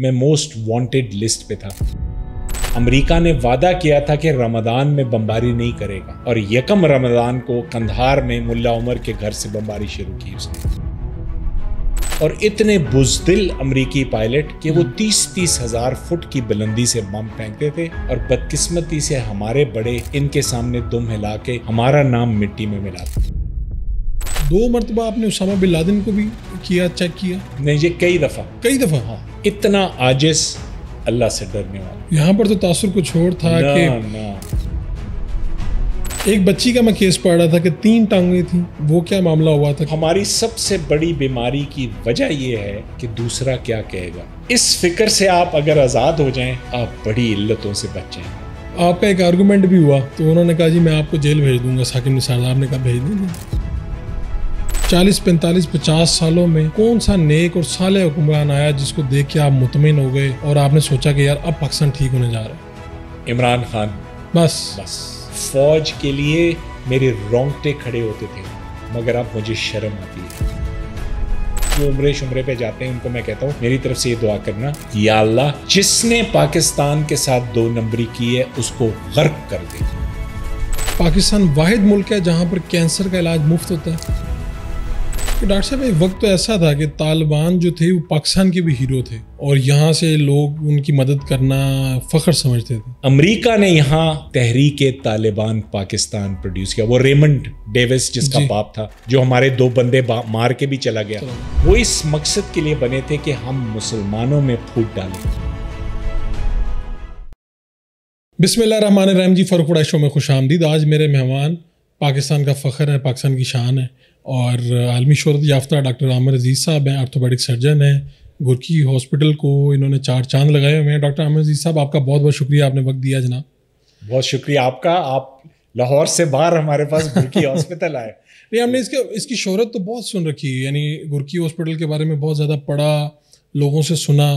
में most wanted list पे था अमेरिका ने वादा किया था कि रमदान में बमबारी नहीं करेगा और यकम रमदान को कंधार में मुल्ला उमर के घर से बमबारी शुरू की उसने और इतने बुजदिल अमरीकी पायलट कि वो हम्म। तीस तीस हजार फुट की बुलंदी से बम फेंकते थे और बदकिस्मती से हमारे बड़े इनके सामने दुम हिला के हमारा नाम मिट्टी में मिला दो मरतबा आपने उसामा बिन लादेन को भी किया चेक किया नहीं ये कई दफ़ा कई दफ़ा हाँ इतना आजिस अल्लाह से डरने वाला यहाँ पर तो तासुर कुछ और था ना, कि ना। एक बच्ची का मैं केस पढ़ रहा था कि तीन टांगे थी वो क्या मामला हुआ था हमारी सबसे बड़ी बीमारी की वजह यह है कि दूसरा क्या कहेगा इस फिक्र से आप अगर आज़ाद हो जाएं आप बड़ी इल्लतों से बच जाएं आपका एक आर्गूमेंट भी हुआ तो उन्होंने कहा जी मैं आपको जेल भेज दूंगा साकिब निसार साहब ने कहा भेज दूंगा चालीस पैंतालीस पचास सालों में कौन सा नेक और साले हुक्मरान आया जिसको देख के आप मुतमिन हो गए और आपने सोचा कि यार अब पाकिस्तान ठीक होने जा रहा है इमरान खान बस बस फौज के लिए मेरे रोंगटे खड़े होते थे मगर अब मुझे शर्म आती है जो उम्रे शुमरे पे जाते हैं उनको मैं कहता हूँ मेरी तरफ से ये दुआ करना या अल्लाह जिसने पाकिस्तान के साथ दो नंबरी की है उसको गर्क कर दे पाकिस्तान वाहिद मुल्क है जहाँ पर कैंसर का इलाज मुफ्त होता है कि डॉक्टर साहब एक वक्त तो ऐसा था कि तालिबान जो थे वो पाकिस्तान के भी हीरो थे और यहाँ से लोग उनकी मदद करना फ़ख्र समझते थे अमेरिका ने यहाँ तहरीक तालिबान पाकिस्तान प्रोड्यूस किया वो रेमंड डेविस जिसका बाप था जो हमारे दो बंदे मार के भी चला गया वो इस मकसद के लिए बने थे कि हम मुसलमानों में फूट डालें रहीम जी फ़र्क शो में खुश आमदीद आज मेरे मेहमान पाकिस्तान का फ़ख्र है पाकिस्तान की शान है और आलमी शहरत याफ्ता डॉक्टर आमिर अजीज़ साहब हैं आर्थोपेडिक सर्जन हैं गुरकी हॉस्पिटल को इन्होंने चार चांद लगाए हुए हैं डॉक्टर आमिर अजीज़ साहब आपका बहुत बहुत शुक्रिया आपने वक्त दिया जनाब बहुत शुक्रिया आपका आप लाहौर से बाहर हमारे पास गुरकी हॉस्पिटल आए नहीं हमने इसके इसकी शहरत तो बहुत सुन रखी है यानी गुरकी हॉस्पिटल के बारे में बहुत ज़्यादा पढ़ा लोगों से सुना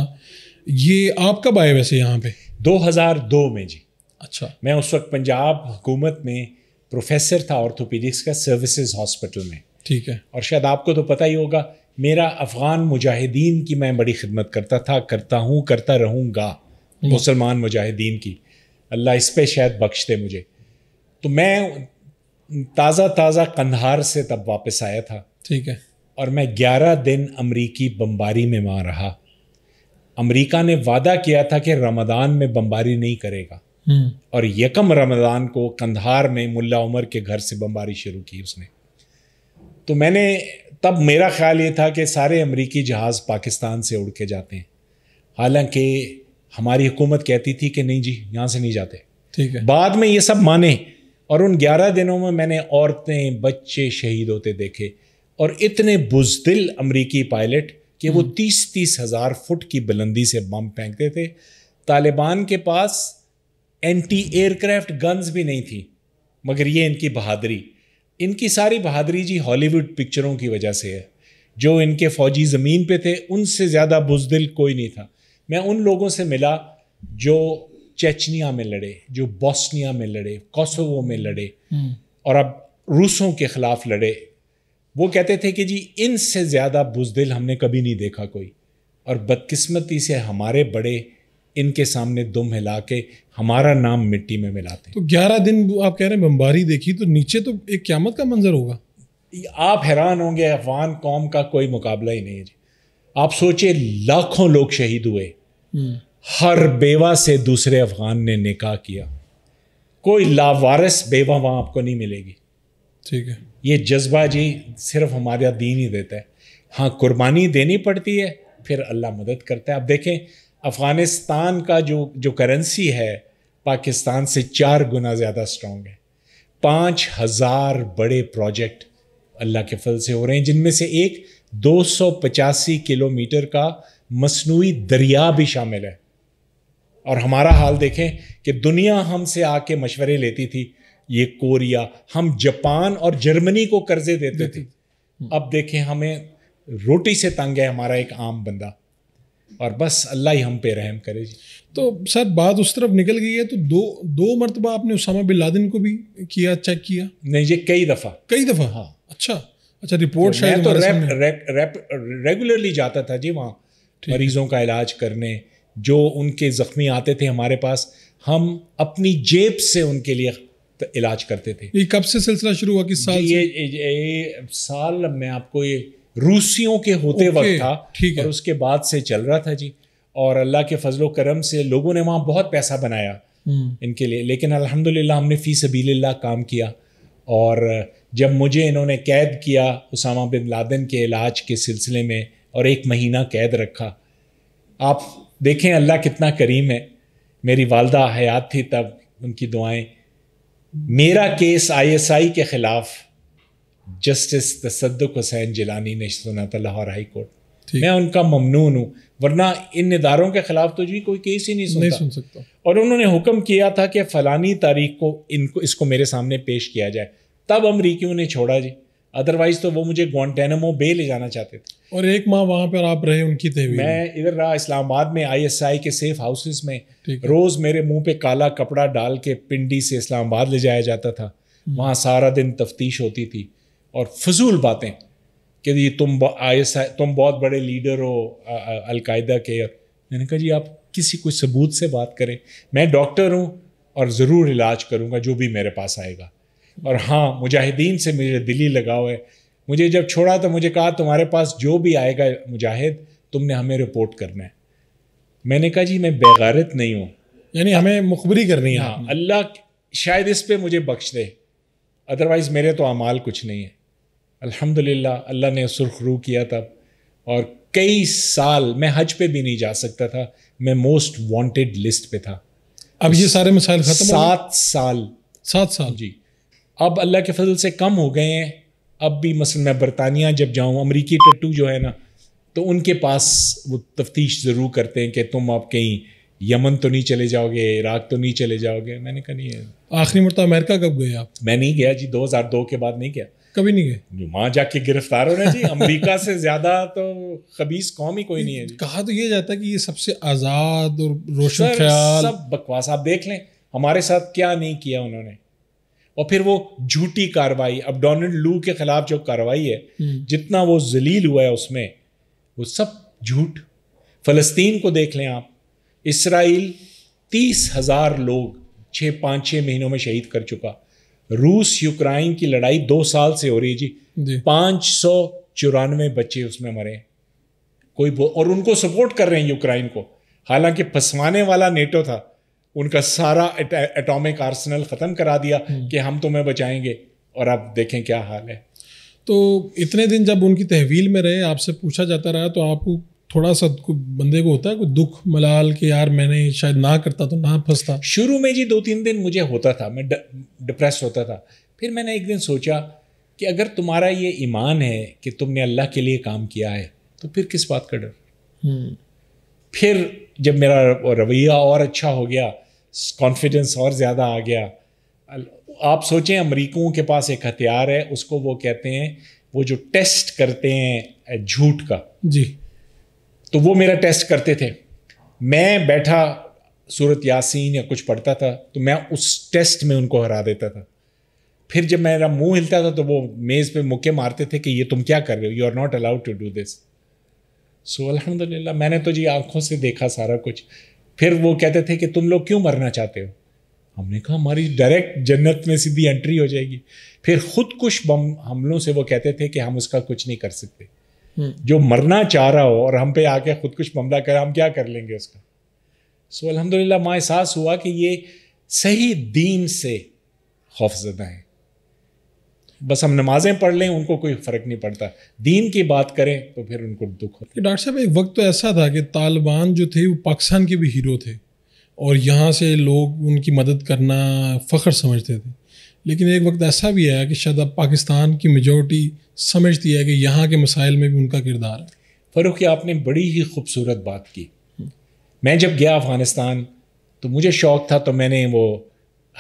ये आप कब आए वैसे यहाँ पे 2002 में जी अच्छा मैं उस वक्त पंजाब हुकूमत में प्रोफेसर था ऑर्थोपेडिक्स का सर्विसेज हॉस्पिटल में ठीक है और शायद आपको तो पता ही होगा मेरा अफ़गान मुजाहिदीन की मैं बड़ी खिदमत करता था करता हूँ करता रहूँगा हम्म। मुसलमान मुजाहिदीन की अल्लाह इस पर शायद बख्शते मुझे तो मैं ताज़ा ताज़ा कंधार से तब वापस आया था ठीक है और मैं ग्यारह दिन अमरीकी बम्बारी में वहाँ रहा अमरीका ने वादा किया था कि रमदान में बम्बारी नहीं करेगा हम्म। और यकम रमदान को कंधार में मुल्ला उमर के घर से बम्बारी शुरू की उसने तो मैंने तब मेरा ख्याल ये था कि सारे अमरीकी जहाज़ पाकिस्तान से उड़ के जाते हैं हालांकि हमारी हुकूमत कहती थी कि नहीं जी यहाँ से नहीं जाते ठीक है बाद में ये सब माने और उन ग्यारह दिनों में मैंने औरतें बच्चे शहीद होते देखे और इतने बुजदिल अमरीकी पायलट कि वो हम्म। तीस तीस हज़ार फुट की बुलंदी से बम फेंकते थे तालिबान के पास एंटी एयरक्राफ्ट गन्स भी नहीं थी मगर ये इनकी बहादरी इनकी सारी बहादुरी जी हॉलीवुड पिक्चरों की वजह से है जो इनके फौजी ज़मीन पे थे उनसे ज़्यादा बुजदिल कोई नहीं था मैं उन लोगों से मिला जो चेचनिया में लड़े जो बॉस्निया में लड़े कोसोवो में लड़े हम्म। और अब रूसों के ख़िलाफ़ लड़े वो कहते थे कि जी इनसे ज़्यादा बुजदिल हमने कभी नहीं देखा कोई और बदकिस्मती से हमारे बड़े इनके सामने दुम हिला के हमारा नाम मिट्टी में मिलाते तो ग्यारह दिन आप कह रहे हैं बम्बारी देखी तो नीचे तो एक क्यामत का मंजर होगा आप हैरान होंगे अफगान कौम का कोई मुकाबला ही नहीं है आप सोचे लाखों लोग शहीद हुए हम्म। हर बेवा से दूसरे अफगान ने निकाह किया कोई लावारस बेवा वहाँ आपको नहीं मिलेगी ठीक है ये जज्बा जी सिर्फ हमारा दीन ही देता है हाँ कुर्बानी देनी पड़ती है फिर अल्लाह मदद करता है आप देखें अफ़गानिस्तान का जो जो करेंसी है पाकिस्तान से चार गुना ज़्यादा स्ट्रॉन्ग है पाँच हज़ार बड़े प्रोजेक्ट अल्लाह के फल से हो रहे हैं जिनमें से एक दो सौ पचासी किलोमीटर का मसनू दरिया भी शामिल है और हमारा हाल देखें कि दुनिया हमसे आके मशवरे लेती थी ये कोरिया हम जापान और जर्मनी को कर्जे देते थे अब देखें हमें रोटी से तंग है हमारा एक आम बंदा और बस अल्लाह ही हम पे रहम करे जी तो सर बात उस तरफ निकल गई है तो दो दो मरतबा आपने उसामा बिन लादिन को भी किया चेक किया नहीं ये कई दफ़ा कई दफ़ा हाँ अच्छा अच्छा रिपोर्ट तो शायद तो रैप, रैप, रैप रेगुलरली जाता था जी वहाँ मरीज़ों का इलाज करने जो उनके ज़ख्मी आते थे हमारे पास हम अपनी जेब से उनके लिए इलाज करते थे ये कब से सिलसिला शुरू हुआ किस साल ये, ये साल मैं आपको ये रूसियों के होते वक्त था ठीक है उसके बाद से चल रहा था जी और अल्लाह के फजलो करम से लोगों ने वहाँ बहुत पैसा बनाया हम्म। इनके लिए लेकिन अल्हम्दुलिल्लाह हमने फ़ी सबील काम किया और जब मुझे इन्होंने कैद किया उसामा बिन लादन के इलाज के सिलसिले में और एक महीना कैद रखा आप देखें अल्लाह कितना करीम है मेरी वालदा हयात थी तब उनकी दुआएं मेरा केस आईएसआई के ख़िलाफ़ जस्टिस तसदक हुसैन जिलानी ने सुना था लाहौर हाई कोर्ट मैं उनका ममनून हूँ वरना इन इदारों के ख़िलाफ़ तो जी कोई केस ही नहीं सुनता नहीं सुन सकता और उन्होंने हुक्म किया था कि फ़लानी तारीख को इनको इसको मेरे सामने पेश किया जाए तब अमरीकियों ने छोड़ा जी अदरवाइज तो वो मुझे ग्वान्टेनमो बे ले जाना चाहते थे और एक माह वहाँ पर आप रहे उनकी थे मैं इधर रहा इस्लामाबाद में आईएसआई के सेफ हाउसेस में रोज़ मेरे मुंह पे काला कपड़ा डाल के पिंडी से इस्लामाबाद ले जाया जाता था हम्म। वहाँ सारा दिन तफ्तीश होती थी और फजूल बातें कि ये तुम आई एस आई तुम बहुत बड़े लीडर हो अलकायदा के मैंने कहा जी आप किसी कोई सबूत से बात करें मैं डॉक्टर हूँ और ज़रूर इलाज करूँगा जो भी मेरे पास आएगा और हाँ मुजाहिदीन से मेरे दिली लगाव है मुझे जब छोड़ा तो मुझे कहा तुम्हारे पास जो भी आएगा मुजाहिद तुमने हमें रिपोर्ट करना है मैंने कहा जी मैं बेगारत नहीं हूँ यानी हमें मुखबरी करनी है हाँ अल्लाह शायद इस पर मुझे बख्श दे अदरवाइज़ मेरे तो अमाल कुछ नहीं है अल्हम्दुलिल्लाह अल्लाह ने सुरखरू किया था और कई साल मैं हज पे भी नहीं जा सकता था मैं मोस्ट वांटेड लिस्ट पे था अब ये सारे मसाइल खत्म सात साल सात साल जी अब अल्लाह के फजल से कम हो गए हैं अब भी मसल मैं बरतानिया जब जाऊँ अमरीकी टट्टू जो है ना तो उनके पास वो तफ्तीश ज़रूर करते हैं कि तुम आप कहीं यमन तो नहीं चले जाओगे इराक तो नहीं चले जाओगे मैंने कहा नहीं है आखिरी मरतबा अमेरिका कब गए आप मैं नहीं गया जी 2002 के बाद नहीं गया कभी नहीं गए वहां जाके गिरफ्तार रहे जी अमेरिका से ज्यादा तो खबीस कौम ही कोई नहीं है कहा तो ये जाता है कि ये सबसे आजाद और रोशन ख्याल सब बकवास आप देख लें हमारे साथ क्या नहीं किया उन्होंने और फिर वो झूठी कार्रवाई अब डोनाल्ड लू के खिलाफ जो कार्रवाई है हम्म। जितना वो जलील हुआ है उसमें वो सब झूठ फलस्तीन को देख लें आप इसराइल तीस हजार लोग छः पाँच छः महीनों में शहीद कर चुका रूस यूक्राइन की लड़ाई दो साल से हो रही है जी, पांच पाँच सौ चौरानवे बच्चे उसमें मरे कोई और उनको सपोर्ट कर रहे हैं यूक्राइन को हालांकि फंसवाने वाला नेटो था उनका सारा एटॉमिक आर्सनल ख़त्म करा दिया हम्म। कि हम तुम्हें बचाएंगे और आप देखें क्या हाल है तो इतने दिन जब उनकी तहवील में रहे आपसे पूछा जाता रहा तो आपको थोड़ा सा बंदे को होता है कोई दुख मलाल कि यार मैंने शायद ना करता तो ना फंसता शुरू में जी दो तीन दिन मुझे होता था मैं डिप्रेस होता था फिर मैंने एक दिन सोचा कि अगर तुम्हारा ये ईमान है कि तुमने अल्लाह के लिए काम किया है तो फिर किस बात का डर हम्म। फिर जब मेरा रवैया और अच्छा हो गया कॉन्फिडेंस और ज़्यादा आ गया आप सोचें अमरीकों के पास एक हथियार है उसको वो कहते हैं वो जो टेस्ट करते हैं झूठ का जी तो वो मेरा टेस्ट करते थे मैं बैठा सूरत यासीन या कुछ पढ़ता था तो मैं उस टेस्ट में उनको हरा देता था फिर जब मेरा मुंह हिलता था तो वो मेज़ पे मुक्के मारते थे कि ये तुम क्या कर रहे हो you are not allowed to do this so अल्हम्दुलिल्लाह मैंने तो जी आंखों से देखा सारा कुछ फिर वो कहते थे कि तुम लोग क्यों मरना चाहते हो हमने कहा हमारी डायरेक्ट जन्नत में सीधी एंट्री हो जाएगी फिर खुदकुश बम हमलों से वो कहते थे कि हम उसका कुछ नहीं कर सकते जो मरना चाह रहा हो और हम पे आके खुद कुछ मामला करें हम क्या कर लेंगे उसका सो so, अल्हम्दुलिल्लाह माँ एहसास हुआ कि ये सही दीन से खौफजदा हैं बस हम नमाजें पढ़ लें उनको कोई फ़र्क नहीं पड़ता दीन की बात करें तो फिर उनको दुख होता डॉक्टर साहब एक वक्त तो ऐसा था कि तालिबान जो थे वो पाकिस्तान के भी हीरो थे और यहाँ से लोग उनकी मदद करना फ़ख्र समझते थे लेकिन एक वक्त ऐसा भी आया कि शायद अब पाकिस्तान की मेजोरिटी समझती है कि यहाँ के मसाइल में भी उनका किरदार है फ़रुख़ आपने बड़ी ही खूबसूरत बात की मैं जब गया अफ़गानिस्तान तो मुझे शौक़ था तो मैंने वो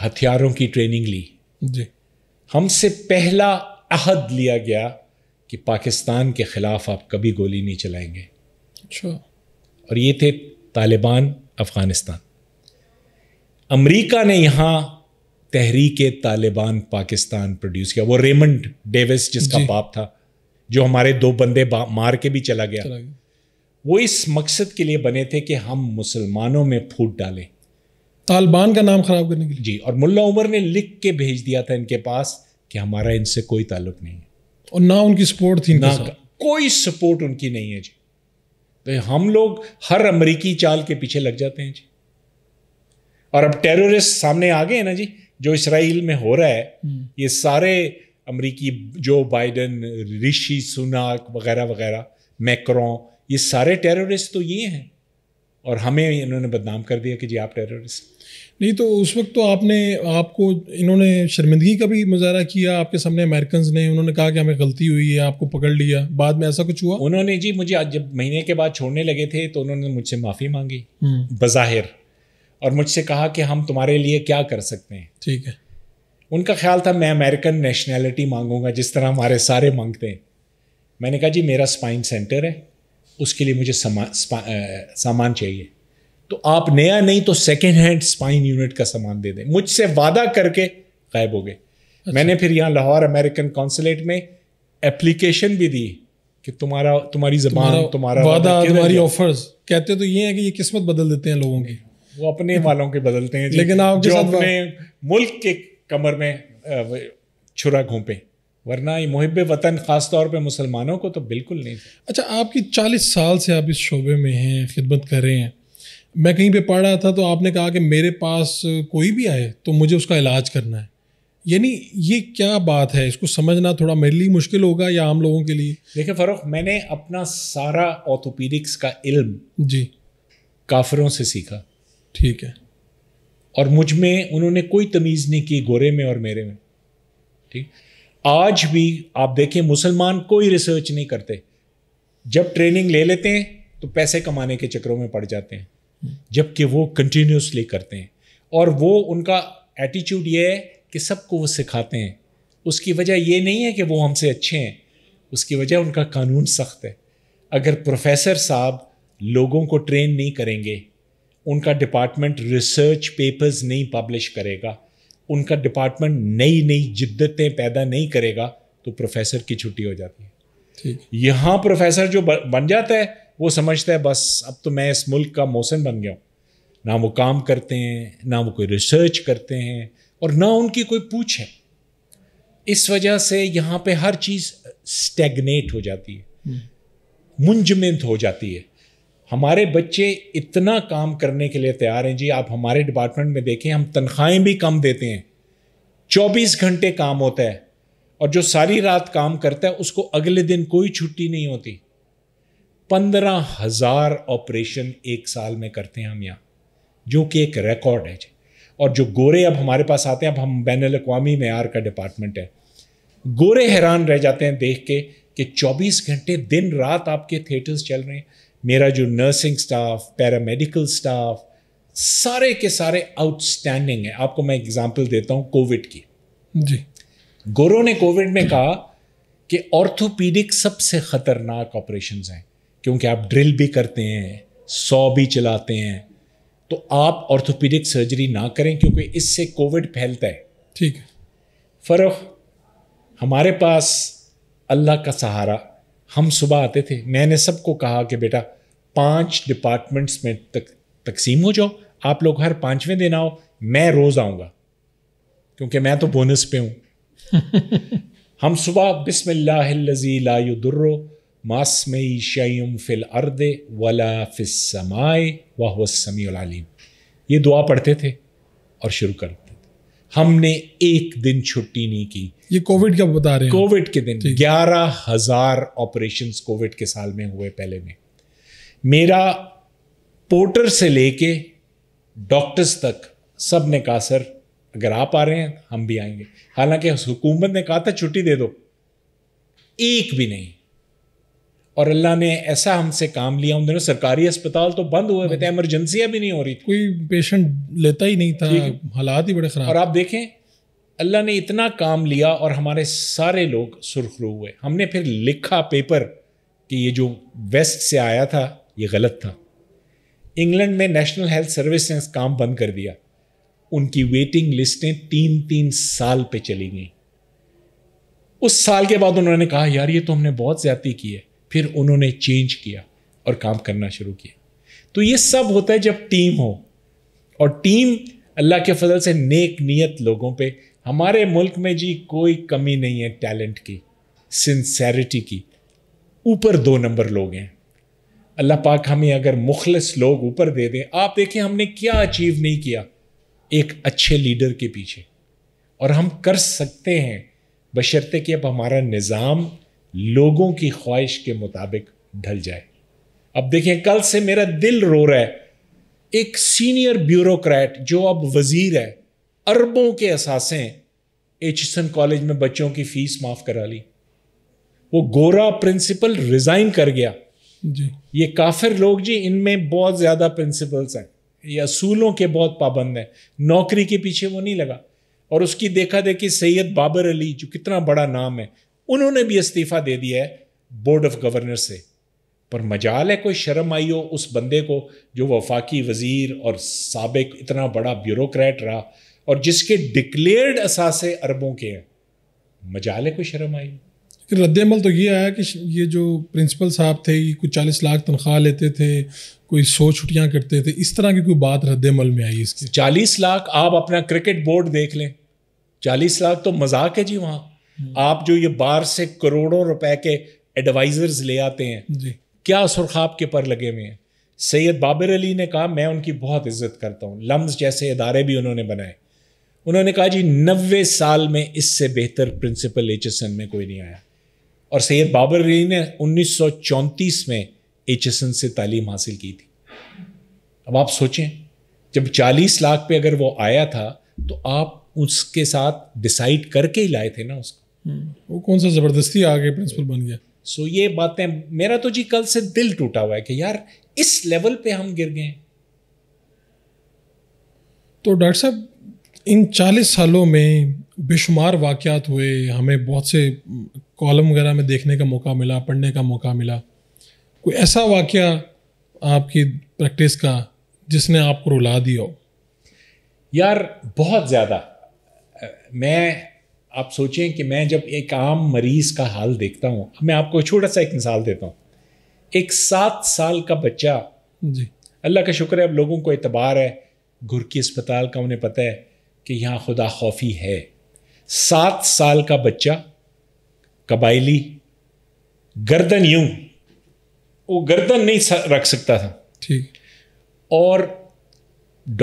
हथियारों की ट्रेनिंग ली जी हमसे पहला अहद लिया गया कि पाकिस्तान के ख़िलाफ़ आप कभी गोली नहीं चलाएंगे अच्छा और ये थे तालिबान अफ़गानिस्तान अमेरिका ने यहाँ तहरीक तालिबान पाकिस्तान प्रोड्यूस किया वो रेमंड डेविस जिसका बाप था जो हमारे दो बंदे मार के भी चला गया।, चला गया वो इस मकसद के लिए बने थे कि हम मुसलमानों में फूट डालें तालिबान का नाम खराब करने के लिए जी और मुल्ला उमर ने लिख के भेज दिया था इनके पास कि हमारा इनसे कोई ताल्लुक नहीं है और ना उनकी सपोर्ट थी ना कोई सपोर्ट उनकी नहीं है जी तो हम लोग हर अमरीकी चाल के पीछे लग जाते हैं जी और अब टेररिस्ट सामने आ गए हैं ना जी जो इसराइल में हो रहा है हम्म। ये सारे अमरीकी जो बाइडन ऋषि सुनाक वगैरह वगैरह मैक्रॉ ये सारे टेररिस्ट तो ये हैं और हमें इन्होंने बदनाम कर दिया कि जी आप टेररिस्ट नहीं तो उस वक्त तो आपने आपको इन्होंने शर्मिंदगी का भी मुजाहरा किया आपके सामने अमेरिकन ने उन्होंने कहा कि हमें गलती हुई है आपको पकड़ लिया बाद में ऐसा कुछ हुआ उन्होंने जी मुझे आज जब महीने के बाद छोड़ने लगे थे तो उन्होंने मुझसे माफ़ी मांगी हम्म। बज़ाहिर और मुझसे कहा कि हम तुम्हारे लिए क्या कर सकते हैं ठीक है उनका ख्याल था मैं अमेरिकन नेशनैलिटी मांगूंगा जिस तरह हमारे सारे मांगते हैं मैंने कहा जी मेरा स्पाइन सेंटर है उसके लिए मुझे समा, आ, सामान चाहिए तो आप नया नहीं तो सेकेंड हैंड स्पाइन यूनिट का सामान दे दें मुझसे वादा करके गायब हो गए अच्छा। मैंने फिर यहाँ लाहौर अमेरिकन कौंसुलेट में एप्लीकेशन भी दी कि तुम्हारा तुम्हारी जबान तुम्हारा वादा तुम्हारी ऑफर्स कहते तो ये है कि ये किस्मत बदल देते हैं लोगों की वो अपने वालों के बदलते हैं लेकिन आप जो अपने मुल्क के कमर में छुरा घोंपे वरना ये मुहब वतन ख़ास तौर पे मुसलमानों को तो बिल्कुल नहीं अच्छा आपकी चालीस साल से आप इस शोबे में हैं खिदमत कर रहे हैं मैं कहीं पे पढ़ रहा था तो आपने कहा कि मेरे पास कोई भी आए तो मुझे उसका इलाज करना है यानी ये क्या बात है इसको समझना थोड़ा मेरे लिए मुश्किल होगा या आम लोगों के लिए देखिए फरोख मैंने अपना सारा ऑर्थोपीडिक्स का इल्म जी काफरों से सीखा ठीक है और मुझ में उन्होंने कोई तमीज़ नहीं की गोरे में और मेरे में ठीक आज भी आप देखें मुसलमान कोई रिसर्च नहीं करते जब ट्रेनिंग ले लेते हैं तो पैसे कमाने के चक्रों में पड़ जाते हैं जबकि वो कंटिन्यूसली करते हैं और वो उनका एटीट्यूड ये है कि सबको वो सिखाते हैं उसकी वजह ये नहीं है कि वो हमसे अच्छे हैं उसकी वजह उनका कानून सख्त है अगर प्रोफेसर साहब लोगों को ट्रेन नहीं करेंगे उनका डिपार्टमेंट रिसर्च पेपर्स नहीं पब्लिश करेगा उनका डिपार्टमेंट नई नई जिद्दतें पैदा नहीं करेगा तो प्रोफेसर की छुट्टी हो जाती है ठीक यहाँ प्रोफेसर जो बन जाता है वो समझता है बस अब तो मैं इस मुल्क का मौसम बन गया हूँ ना वो काम करते हैं ना वो कोई रिसर्च करते हैं और ना उनकी कोई पूछ है इस वजह से यहाँ पे हर चीज़ स्टेगनेट हो जाती है हम्म। मुंजमित हो जाती है हमारे बच्चे इतना काम करने के लिए तैयार हैं जी आप हमारे डिपार्टमेंट में देखें हम तनख्वाहें भी कम देते हैं चौबीस घंटे काम होता है और जो सारी रात काम करता है उसको अगले दिन कोई छुट्टी नहीं होती पंद्रह हजार ऑपरेशन एक साल में करते हैं हम यहाँ जो कि एक रिकॉर्ड है जी और जो गोरे अब हमारे पास आते हैं अब हम बैन अवी मैार का डिपार्टमेंट है गोरे हैरान रह जाते हैं देख के कि 24 घंटे दिन रात आपके थिएटर्स चल रहे हैं मेरा जो नर्सिंग स्टाफ पैरामेडिकल स्टाफ सारे के सारे आउटस्टैंडिंग है आपको मैं एग्जाम्पल देता हूँ कोविड की जी गोरो ने कोविड में कहा कि ऑर्थोपीडिक सबसे खतरनाक ऑपरेशन हैं क्योंकि आप ड्रिल भी करते हैं सौ भी चलाते हैं तो आप ऑर्थोपीडिक सर्जरी ना करें क्योंकि इससे कोविड फैलता है ठीक है फरोख हमारे पास अल्लाह का सहारा हम सुबह आते थे मैंने सबको कहा कि बेटा पांच डिपार्टमेंट्स में तक तकसीम हो जाओ आप लोग हर पांचवें दिन आओ मैं रोज़ आऊँगा क्योंकि मैं तो बोनस पे हूँ हम सुबह बिसमिल्लाजी लायुदुर्रो मासमई शयम फिल अर्द वला समाय वाह वसमी ये दुआ पढ़ते थे और शुरू करो हमने एक दिन छुट्टी नहीं की ये कोविड का बता रहे कोविड के दिन ग्यारह हजार ऑपरेशन कोविड के साल में हुए पहले में मेरा पोर्टर से लेके डॉक्टर्स तक सब ने कहा सर अगर आप आ रहे हैं हम भी आएंगे हालांकि हुकूमत ने कहा था छुट्टी दे दो एक भी नहीं और अल्लाह ने ऐसा हमसे काम लिया उन दिनों सरकारी अस्पताल तो बंद हुए हुए थे एमरजेंसियाँ भी नहीं हो रही थी कोई पेशेंट लेता ही नहीं था हालात ही बड़े ख़राब और आप देखें अल्लाह ने इतना काम लिया और हमारे सारे लोग सुरखरू हुए हमने फिर लिखा पेपर कि ये जो वेस्ट से आया था ये गलत था इंग्लैंड में नेशनल हेल्थ सर्विस ने काम बंद कर दिया उनकी वेटिंग लिस्टें तीन तीन साल पे चली गई उस साल के बाद उन्होंने कहा यार ये तो हमने बहुत ज़्यादा की है फिर उन्होंने चेंज किया और काम करना शुरू किया तो ये सब होता है जब टीम हो और टीम अल्लाह के फजल से नेक नियत लोगों पे हमारे मुल्क में जी कोई कमी नहीं है टैलेंट की सिंसेरिटी की ऊपर दो नंबर लोग हैं अल्लाह पाक हमें अगर मुखलस लोग ऊपर दे दें आप देखें हमने क्या अचीव नहीं किया एक अच्छे लीडर के पीछे और हम कर सकते हैं बशर्ते कि अब हमारा निज़ाम लोगों की ख्वाहिश के मुताबिक ढल जाए अब देखें कल से मेरा दिल रो रहा है एक सीनियर ब्यूरोक्रेट जो अब वजीर है अरबों के असासे एचसन कॉलेज में बच्चों की फीस माफ करा ली वो गोरा प्रिंसिपल रिजाइन कर गया जी ये काफिर लोग जी इनमें बहुत ज़्यादा प्रिंसिपल्स हैं ये असूलों के बहुत पाबंद हैं नौकरी के पीछे वो नहीं लगा और उसकी देखा देखी सैयद बाबर अली जो कितना बड़ा नाम है उन्होंने भी इस्तीफा दे दिया है बोर्ड ऑफ गवर्नर से पर मजाल है कोई शर्म आई हो उस बंदे को जो वफाकी वजीर और सबक इतना बड़ा ब्यूरोक्रेट रहा और जिसके डिक्लेयर्ड असासे अरबों के हैं मजाल है कोई शर्म आई रद्दमल तो ये आया कि ये जो प्रिंसिपल साहब थे ये कुछ चालीस लाख तनख्वाह लेते थे कोई सौ छुट्टियां करते थे इस तरह की कोई बात रद्दमल में आई इसकी चालीस लाख आप अपना क्रिकेट बोर्ड देख लें चालीस लाख तो मजाक है जी वहाँ हम्म। आप जो ये बाहर से करोड़ों रुपए के एडवाइजर्स ले आते हैं क्या सुरखाब के पर लगे हुए हैं सैयद बाबर अली ने कहा मैं उनकी बहुत इज्जत करता हूँ लम्स जैसे इदारे भी उन्होंने बनाए उन्होंने कहा जी नबे साल में इससे बेहतर प्रिंसिपल एच में कोई नहीं आया और सैयद बाबर अली ने उन्नीस में एच से तालीम हासिल की थी अब आप सोचें जब 40 लाख पे अगर वो आया था तो आप उसके साथ डिसाइड करके ही लाए थे ना उसको हम्म। वो कौन सा ज़बरदस्ती आगे प्रिंसिपल बन गया सो ये बातें मेरा तो जी कल से दिल टूटा हुआ है कि यार इस लेवल पे हम गिर गए तो डॉक्टर साहब इन चालीस सालों में बेशुमार वाक़ात हुए हमें बहुत से कॉलम वगैरह में देखने का मौका मिला पढ़ने का मौका मिला कोई ऐसा वाक़ आपकी प्रैक्टिस का जिसने आपको रुला दिया हो यार बहुत ज़्यादा मैं आप सोचें कि मैं जब एक आम मरीज़ का हाल देखता हूँ मैं आपको छोटा सा एक मिसाल देता हूँ एक सात साल का बच्चा जी अल्लाह का शुक्र है अब लोगों को एतबार है घुरकी अस्पताल का उन्हें पता है कि यहाँ खुदा खौफी है सात साल का बच्चा कबाइली गर्दन यूं वो गर्दन नहीं रख सकता था ठीक और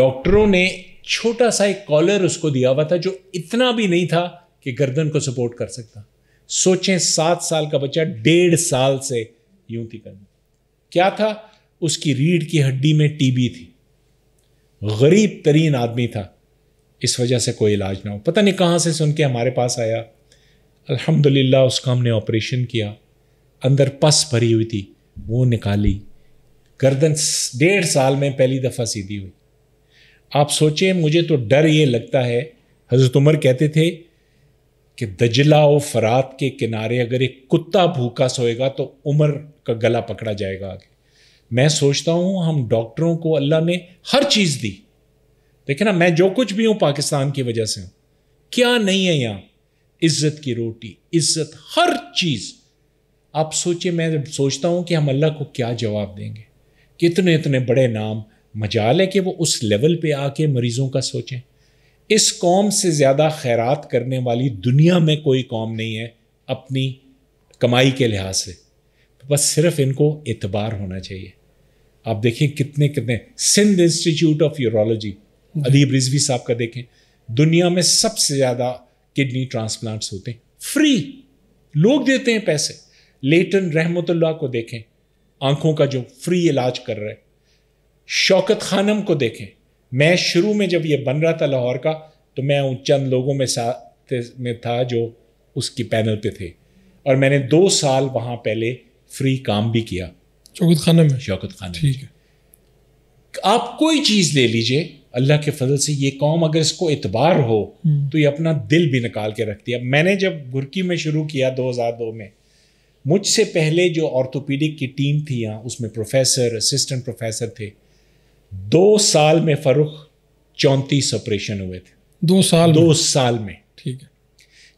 डॉक्टरों ने छोटा सा एक कॉलर उसको दिया हुआ था जो इतना भी नहीं था कि गर्दन को सपोर्ट कर सकता सोचें सात साल का बच्चा डेढ़ साल से यूं थी करना क्या था उसकी रीढ़ की हड्डी में टीबी थी गरीब तरीन आदमी था इस वजह से कोई इलाज ना हो पता नहीं कहाँ से सुन के हमारे पास आया अल्हम्दुलिल्लाह उसका हमने ऑपरेशन किया अंदर पस भरी हुई थी वो निकाली गर्दन डेढ़ साल में पहली दफ़ा सीधी हुई आप सोचें मुझे तो डर ये लगता है हज़रत उमर कहते थे कि दजला और फरात के किनारे अगर एक कुत्ता भूखा सोएगा तो उम्र का गला पकड़ा जाएगा आगे मैं सोचता हूँ हम डॉक्टरों को अल्लाह ने हर चीज़ दी देखे ना मैं जो कुछ भी हूँ पाकिस्तान की वजह से हूँ क्या नहीं है यहाँ इज्जत की रोटी इज्जत हर चीज़ आप सोचिए मैं सोचता हूँ कि हम अल्लाह को क्या जवाब देंगे कितने इतने बड़े नाम मजाल है कि वो उस लेवल पे आके मरीजों का सोचें इस कौम से ज़्यादा खैरात करने वाली दुनिया में कोई कौम नहीं है अपनी कमाई के लिहाज से तो बस सिर्फ इनको एतबार होना चाहिए आप देखें कितने कितने Sindh Institute of Urology Adeeb Rizvi Sahab का देखें दुनिया में सबसे ज़्यादा किडनी ट्रांसप्लांट्स होते हैं फ्री लोग देते हैं पैसे लेटन रहमतुल्ला को देखें आंखों का जो फ्री इलाज कर रहे हैं शौकत खानम को देखें मैं शुरू में जब ये बन रहा था लाहौर का तो मैं उन चंद लोगों में साथ में था जो उसकी पैनल पे थे और मैंने दो साल वहाँ पहले फ्री काम भी किया शौकत खाना में शौकत खाना ठीक है आप कोई चीज़ ले लीजिए अल्लाह के फजल से ये कौम अगर इसको एतबार हो हम्म। तो ये अपना दिल भी निकाल के रखती है मैंने जब घुरकी में शुरू किया 2002 में मुझसे पहले जो ऑर्थोपीडिक की टीम थी यहाँ उसमें प्रोफेसर असिस्टेंट प्रोफेसर थे दो साल में फरुख चौंतीस ऑपरेशन हुए थे दो साल दो में। साल में ठीक है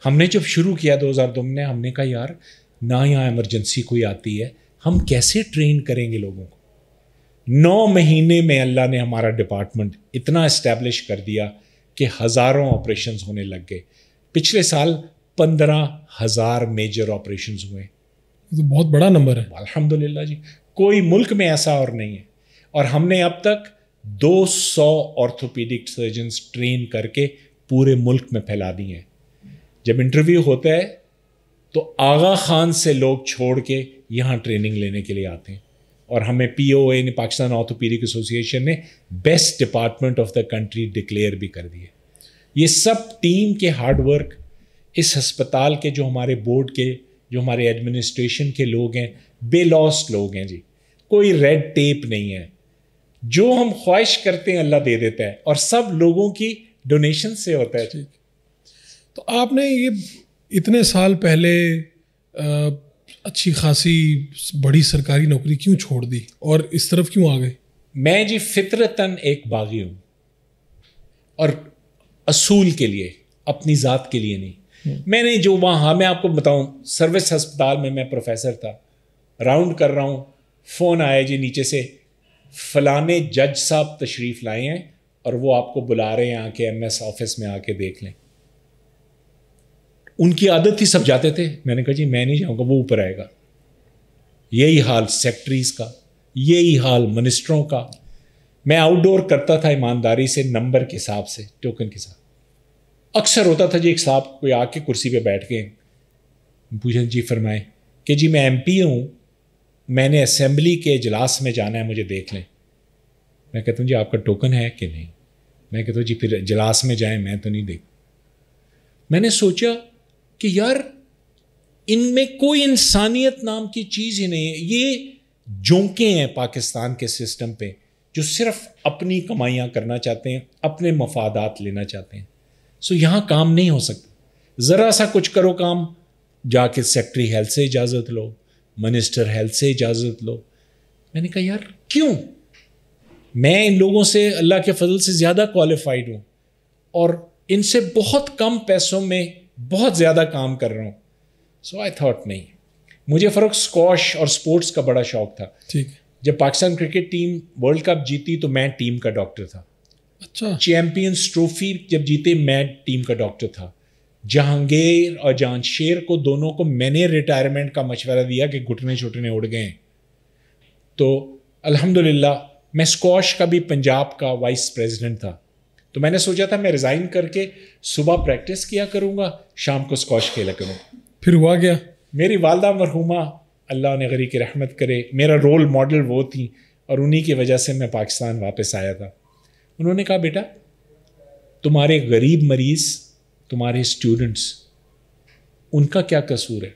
हमने जब शुरू किया 2002 में हमने कहा यार ना यहाँ इमरजेंसी कोई आती है हम कैसे ट्रेन करेंगे लोगों को नौ महीने में अल्लाह ने हमारा डिपार्टमेंट इतना इस्टेब्लिश कर दिया कि हज़ारों ऑपरेशन होने लग गए पिछले साल पंद्रह हज़ार मेजर ऑपरेशन हुए तो बहुत बड़ा नंबर है अल्हम्दुलिल्लाह जी कोई मुल्क में ऐसा और नहीं है और हमने अब तक 200 ऑर्थोपेडिक सर्जन्स ट्रेन करके पूरे मुल्क में फैला दिए हैं जब इंटरव्यू होता है तो आगा खान से लोग छोड़ के यहाँ ट्रेनिंग लेने के लिए आते हैं और हमें पी ओ ए ने पाकिस्तान ऑर्थोपेडिक एसोसिएशन ने best department of the country declare भी कर दिए ये सब टीम के हार्डवर्क इस हस्पताल के जो हमारे बोर्ड के जो हमारे एडमिनिस्ट्रेशन के लोग हैं बेलॉस्ट लोग हैं जी कोई रेड टेप नहीं है जो हम ख्वाहिश करते हैं अल्लाह दे देता है और सब लोगों की डोनेशन से होता है ठीक तो आपने ये इतने साल पहले आ, अच्छी खासी बड़ी सरकारी नौकरी क्यों छोड़ दी और इस तरफ क्यों आ गए मैं जी फितरतन एक बागी हूँ और असूल के लिए अपनी ज़ात के लिए नहीं हम्म। मैंने जो वहाँ हाँ मैं आपको बताऊँ सर्विस अस्पताल में मैं प्रोफेसर था राउंड कर रहा हूँ फ़ोन आया जी नीचे से फलाने जज साहब तशरीफ़ लाए हैं और वो आपको बुला रहे हैं आके एम एस ऑफिस में आके देख लें उनकी आदत थी सब जाते थे मैंने कहा जी मैं नहीं जाऊँगा वो ऊपर आएगा यही हाल सेक्रेटरीज का यही हाल मिनिस्टरों का मैं आउटडोर करता था ईमानदारी से नंबर के हिसाब से टोकन के साथ अक्सर होता था जी एक साहब कोई आके कुर्सी पे बैठ गए पूछा जी फरमाए कि जी मैं एमपी हूँ मैंने असेंबली के इजलास में जाना है मुझे देख लें मैं कहता हूँ जी आपका टोकन है कि नहीं मैं कहता हूँ जी फिर इजलास में जाएं मैं तो नहीं देख मैंने सोचा कि यार इनमें कोई इंसानियत नाम की चीज़ ही नहीं है ये जोंके हैं पाकिस्तान के सिस्टम पे जो सिर्फ अपनी कमाइयाँ करना चाहते हैं अपने मफादात लेना चाहते हैं सो यहाँ काम नहीं हो सकता ज़रा सा कुछ करो काम जाके सेक्रेटरी हेल्थ से इजाज़त लो मिनिस्टर हेल्थ से इजाज़त लो मैंने कहा यार क्यों मैं इन लोगों से अल्लाह के फजल से ज़्यादा क्वालिफाइड हूँ और इनसे बहुत कम पैसों में बहुत ज़्यादा काम कर रहा हूँ सो आई थॉट नहीं मुझे फ़र्क स्कॉश और स्पोर्ट्स का बड़ा शौक था ठीक जब Pakistan cricket team world cup जीती तो मैं टीम का डॉक्टर था अच्छा चैम्पियंस ट्रॉफी जब जीते मैं टीम का डॉक्टर था जहांगीर और शेर को दोनों को मैंने रिटायरमेंट का मशवरा दिया कि घुटने छुटने उड़ गए तो अल्हम्दुलिल्लाह मैं स्कॉश का भी पंजाब का वाइस प्रेसिडेंट था तो मैंने सोचा था मैं रिज़ाइन करके सुबह प्रैक्टिस किया करूँगा शाम को स्कॉश खेला करूँगा फिर हुआ गया मेरी वालदा मरहुमा अल्लाह ने गरी की रहमत करे मेरा रोल मॉडल वो थी और उन्हीं की वजह से मैं पाकिस्तान वापस आया था उन्होंने कहा बेटा तुम्हारे गरीब मरीज़ तुम्हारे स्टूडेंट्स उनका क्या कसूर है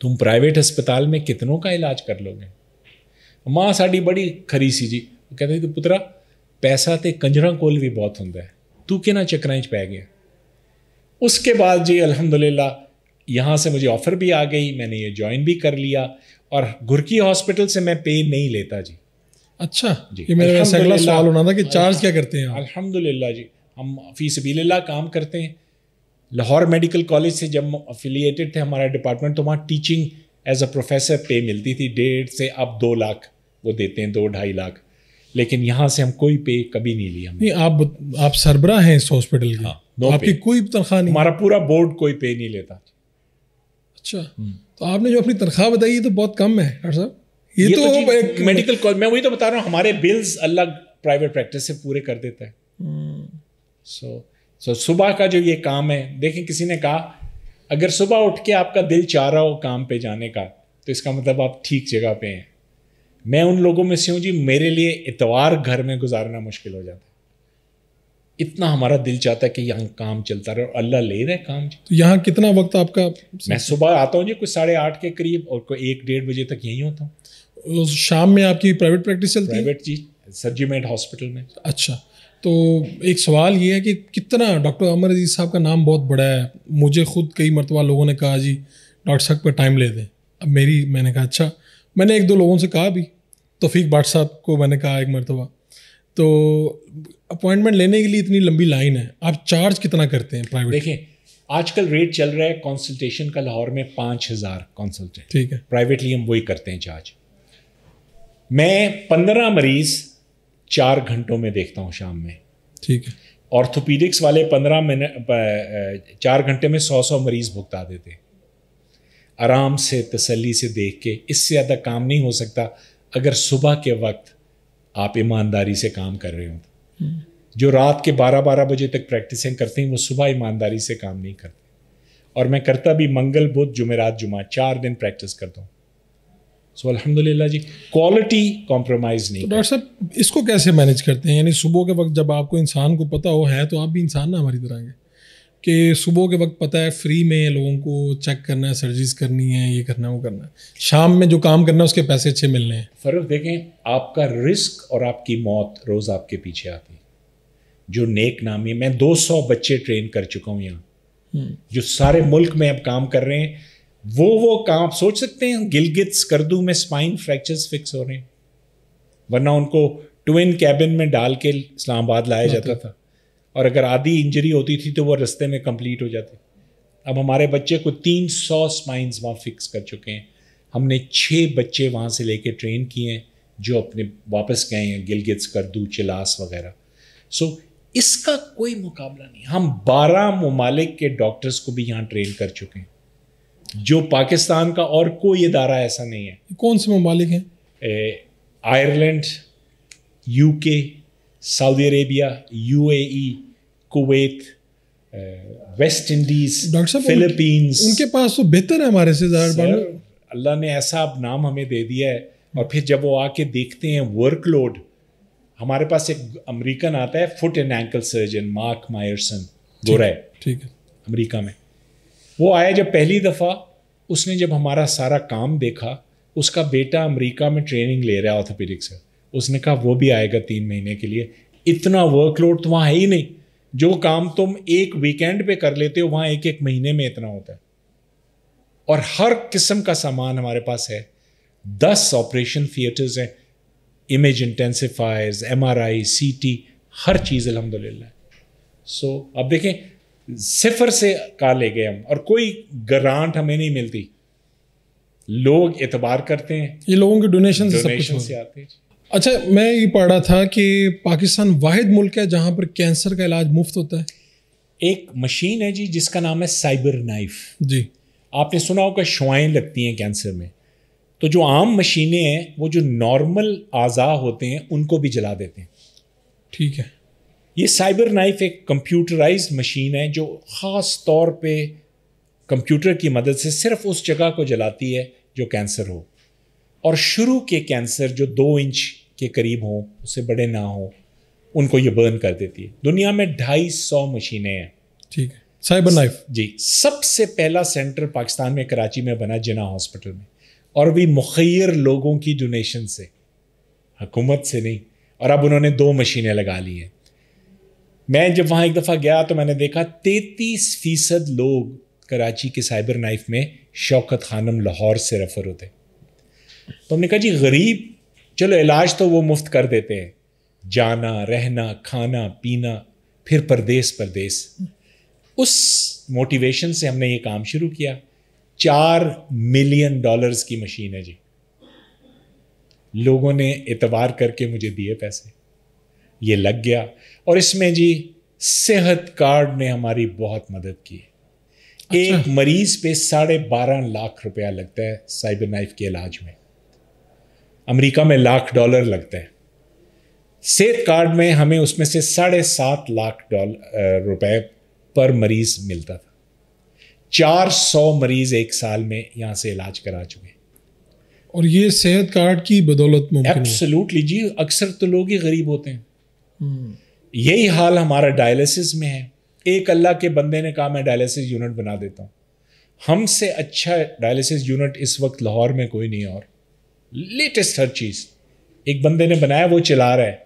तुम प्राइवेट अस्पताल में कितनों का इलाज कर लोगे माँ साडी बड़ी खरी सी जी कहते ਕਹਿੰਦੇ ਤੇ ਪੁੱਤਰਾ ਪੈਸਾ ਤੇ ਕੰਜਰਾਂ ਕੋਲ ਵੀ ਬਹੁਤ ਹੁੰਦਾ ਹੈ ਤੂੰ ਕਿਹਨਾਂ पै गया उसके बाद जी अलहमदुल्ला यहाँ से मुझे ऑफ़र भी आ गई मैंने ये ज्वाइन भी कर लिया और गुरकी हॉस्पिटल से मैं पे नहीं लेता जी अच्छा जी ये मेरा सवाल होना था कि चार्ज क्या करते हैं अलहमदुल्ला जी हम फ़ी सबील्ला काम करते हैं लाहौर मेडिकल कॉलेज से जब अफिलिएटेड थे हमारा डिपार्टमेंट तो वहाँ टीचिंग एज अ प्रोफेसर पे मिलती थी डेढ़ से अब दो लाख वो देते हैं दो ढाई लाख लेकिन यहाँ से हम कोई पे कभी नहीं लिया नहीं आप आप सरबरा हैं इस हॉस्पिटल का हाँ, आपकी कोई तनख्वाह नहीं हमारा पूरा बोर्ड कोई पे नहीं लेता अच्छा हम्म। तो आपने जो अपनी तनख्वाह बताई तो बहुत कम है डॉक्टर साहब ये, ये तो, तो एक मेडिकल कॉलेज मैं वही तो बता रहा हूँ हमारे बिल्स अलग प्राइवेट प्रैक्टिस से पूरे कर देता है हम्म। सो सो सुबह का जो ये काम है देखें किसी ने कहा अगर सुबह उठ के आपका दिल चाह रहा हो काम पे जाने का तो इसका मतलब आप ठीक जगह पे हैं मैं उन लोगों में से हूँ जी मेरे लिए इतवार घर में गुजारना मुश्किल हो जाता है इतना हमारा दिल चाहता है कि यहाँ काम चलता रहे और अल्लाह ले रहे काम तो यहाँ कितना वक्त आपका मैं सुबह आता हूँ जी कुछ साढ़े आठ के करीब और कोई एक डेढ़ बजे तक यहीं होता हूँ शाम में आपकी प्राइवेट प्रैक्टिस चलती प्राइवेट जी सर जी मेड हॉस्पिटल में अच्छा तो एक सवाल ये है कि कितना डॉक्टर अमर अजीज साहब का नाम बहुत बड़ा है मुझे खुद कई मरतबा लोगों ने कहा जी डॉक्टर साहब पर टाइम ले दें अब मेरी मैंने कहा अच्छा मैंने एक दो लोगों से कहा भी तोफीक भट्ट साहब को मैंने कहा एक मरतबा तो अपॉइंटमेंट लेने के लिए इतनी लंबी लाइन है आप चार्ज कितना करते हैं प्राइवेट देखिए आजकल रेट चल रहा है कंसल्टेशन का लाहौर में पाँच हज़ार कॉन्सल्टेंट ठीक है प्राइवेटली हम वही करते हैं चार्ज मैं पंद्रह मरीज़ चार घंटों में देखता हूँ शाम में ठीक है ऑर्थोपीडिक्स वाले पंद्रह मिनट चार घंटे में सौ सौ मरीज भुगता देते आराम से तसल्ली से देख के इससे ज़्यादा काम नहीं हो सकता अगर सुबह के वक्त आप ईमानदारी से काम कर रहे हो तो हम्म। जो रात के बारह बारह बजे तक प्रैक्टिसिंग करते हैं वो सुबह ईमानदारी से काम नहीं करते और मैं करता भी मंगल बुध जुमेरात जुमा चार दिन प्रैक्टिस करता हूँ सो अलहमदिल्ला जी क्वालिटी कॉम्प्रोमाइज़ नहीं डॉक्टर साहब इसको कैसे मैनेज करते हैं यानी सुबह के वक्त जब आपको इंसान को पता हो है तो आप भी इंसान ना हमारी तरह के कि सुबह के वक्त पता है फ्री में लोगों को चेक करना है सर्जरीज करनी है ये करना है वो करना है शाम में जो काम करना है उसके पैसे अच्छे मिलने हैं फ़र्क देखें आपका रिस्क और आपकी मौत रोज़ आपके पीछे आती है जो नेक नामी मैं 200 बच्चे ट्रेन कर चुका हूँ यहाँ जो सारे मुल्क में अब काम कर रहे हैं वो वो काम आप सोच सकते हैं गिलगित करदू में स्पाइन फ्रैक्चर्स फिक्स हो रहे हैं वरना उनको ट्विन कैबिन में डाल के इस्लामाबाद लाया जाता था और अगर आधी इंजरी होती थी तो वो रस्ते में कंप्लीट हो जाते अब हमारे बच्चे को तीन सौ स्पाइंस वहाँ फिक्स कर चुके हैं हमने छः बच्चे वहाँ से लेके ट्रेन किए हैं जो अपने वापस गए हैं गिलगित करदू चिलास वगैरह सो so, इसका कोई मुकाबला नहीं हम बारह ममालिक के डॉक्टर्स को भी यहाँ ट्रेन कर चुके हैं जो पाकिस्तान का और कोई इदारा ऐसा नहीं है कौन से ममालिक हैं Ireland UK Saudi Arabia UAE Kuwait West Indies doctor साहब फिलीपींस उनके पास तो बेहतर है हमारे से अल्लाह ने ऐसा अब नाम हमें दे दिया है और फिर जब वो आके देखते हैं वर्कलोड हमारे पास एक अमेरिकन आता है foot and ankle surgeon Mark Myerson गोरा ठीक है अमेरिका में वो आया जब पहली दफ़ा उसने जब हमारा सारा काम देखा उसका बेटा अमेरिका में ट्रेनिंग ले रहा है ऑर्थोपेडिक से उसने कहा वो भी आएगा तीन महीने के लिए इतना वर्कलोड तो वहाँ है ही नहीं जो काम तुम एक वीकेंड पे कर लेते हो वहाँ एक एक महीने में इतना होता है और हर किस्म का सामान हमारे पास है दस ऑपरेशन थिएटर्स हैं image intensifiers M R I C T हर चीज़ अलहमदिल्ला सो so, अब देखें सिफर से का ले गए हम और कोई ग्रांट हमें नहीं मिलती लोग एतबार करते हैं ये लोगों के डोनेशन से, से आते हैं अच्छा मैं ये पढ़ रहा था कि पाकिस्तान वाहिद मुल्क है जहाँ पर कैंसर का इलाज मुफ्त होता है एक मशीन है जी जिसका नाम है साइबर नाइफ जी आपने सुना होगा शुआएँ लगती हैं कैंसर में तो जो आम मशीनें हैं वो जो नॉर्मल आज़ा होते हैं उनको भी जला देते हैं ठीक है ये साइबर नाइफ एक कंप्यूटराइज मशीन है जो ख़ास तौर पे कंप्यूटर की मदद से सिर्फ उस जगह को जलाती है जो कैंसर हो और शुरू के कैंसर जो दो इंच के करीब हों उससे बड़े ना हों उनको ये बर्न कर देती है दुनिया में ढाई सौ मशीनें हैं ठीक है साइबर नाइफ जी सबसे पहला सेंटर पाकिस्तान में कराची में बना जिना हॉस्पिटल में और भी मुखैर लोगों की डोनेशन से हुकूमत से नहीं और अब उन्होंने दो मशीनें लगा ली हैं मैं जब वहाँ एक दफ़ा गया तो मैंने देखा तैतीस फ़ीसद लोग कराची के साइबर नाइफ में शौकत खानम लाहौर से रेफ़र होते तो हमने कहा जी गरीब चलो इलाज तो वो मुफ्त कर देते हैं जाना रहना खाना पीना फिर परदेस परदेस उस मोटिवेशन से हमने ये काम शुरू किया चार मिलियन डॉलर्स की मशीन है जी लोगों ने एतवार करके मुझे दिए पैसे ये लग गया और इसमें जी सेहत कार्ड ने हमारी बहुत मदद की अच्छा। एक मरीज पे साढ़े बारह लाख रुपया लगता है साइबर नाइफ के इलाज में अमेरिका में लाख डॉलर लगता है सेहत कार्ड में हमें उसमें से साढ़े सात लाख डॉलर रुपए पर मरीज मिलता था चार सौ मरीज एक साल में यहां से इलाज करा चुके और ये सेहत कार्ड की बदौलत एब्सोल्युटली जी अक्सर तो लोग ही गरीब होते हैं हम्म। यही हाल हमारा डायलिसिस में है एक अल्लाह के बंदे ने कहा मैं डायलिसिस यूनिट बना देता हूँ हमसे अच्छा डायलिसिस यूनिट इस वक्त लाहौर में कोई नहीं और लेटेस्ट हर चीज़ एक बंदे ने बनाया वो चला रहा है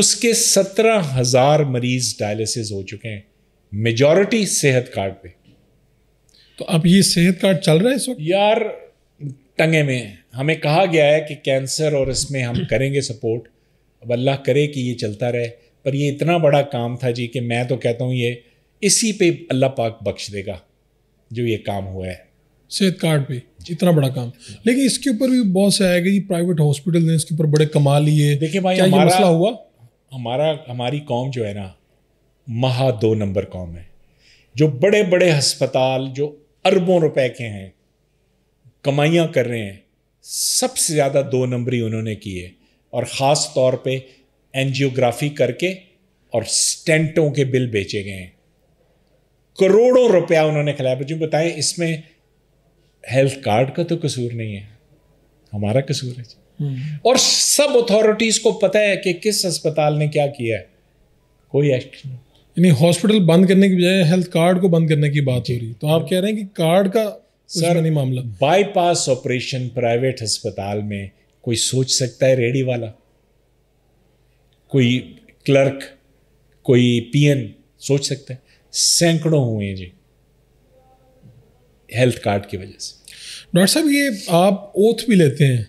उसके सत्रह हज़ार मरीज डायलिसिस हो चुके हैं मेजॉरिटी सेहत कार्ड पे तो अब ये सेहत कार्ड चल रहा है इस वक्त यार टंगे में हमें कहा गया है कि कैंसर और इसमें हम करेंगे सपोर्ट अब अल्लाह करे कि ये चलता रहे पर ये इतना बड़ा काम था जी कि मैं तो कहता हूँ ये इसी पे अल्लाह पाक बख्श देगा जो ये काम हुआ है सेहत कार्ड पे इतना बड़ा काम लेकिन इसके ऊपर भी बहुत से आएगा जी प्राइवेट हॉस्पिटल ने इसके ऊपर बड़े कमा लिए देखिए भाई हमारा मसला हुआ हमारा हमारी कौम जो है ना महा दो नंबर कौम है जो बड़े बड़े हस्पताल जो अरबों रुपए के हैं कमाइयाँ कर रहे हैं सबसे ज़्यादा दो नंबर ही उन्होंने की है और ख़ास तौर पे एनजियोग्राफी करके और स्टेंटों के बिल बेचे गए हैं करोड़ों रुपया उन्होंने खिलाया बच्चों बताएं इसमें हेल्थ कार्ड का तो कसूर नहीं है हमारा कसूर है हम्म। और सब अथॉरिटीज को पता है कि किस अस्पताल ने क्या किया है कोई एक्शन यानी हॉस्पिटल बंद करने की बजाय हेल्थ कार्ड को बंद करने की बात हो रही तो आप कह रहे हैं कि कार्ड का सर नहीं मामला बाईपास ऑपरेशन प्राइवेट अस्पताल में कोई सोच सकता है रेडी वाला कोई क्लर्क कोई पीएन सोच सकता है सैकड़ों हुए हैं जी हेल्थ कार्ड की वजह से डॉक्टर साहब ये आप ओथ भी लेते हैं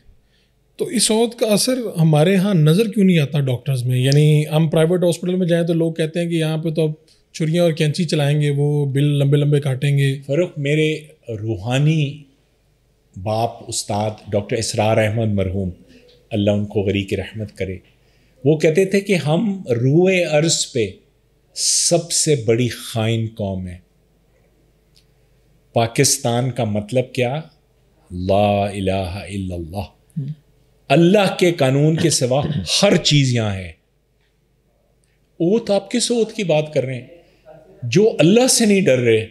तो इस ओथ का असर हमारे यहाँ नज़र क्यों नहीं आता डॉक्टर्स में यानी हम प्राइवेट हॉस्पिटल में जाएँ तो लोग कहते हैं कि यहाँ पे तो अब छुरियाँ और कैंची चलाएंगे वो बिल लंबे लंबे काटेंगे फरुख मेरे रूहानी बाप उस्ताद डॉक्टर इसरार अहमद मरहूम अल्लाह उनको गरी की रहमत करे वो कहते थे कि हम रूए अर्ज पे सबसे बड़ी खाइन कौम है पाकिस्तान का मतलब क्या ला इलाहा इल्लल्लाह अल्लाह के कानून के सिवा हर चीज़ यहां है ओत आप किस ओत की बात कर रहे हैं जो अल्लाह से नहीं डर रहे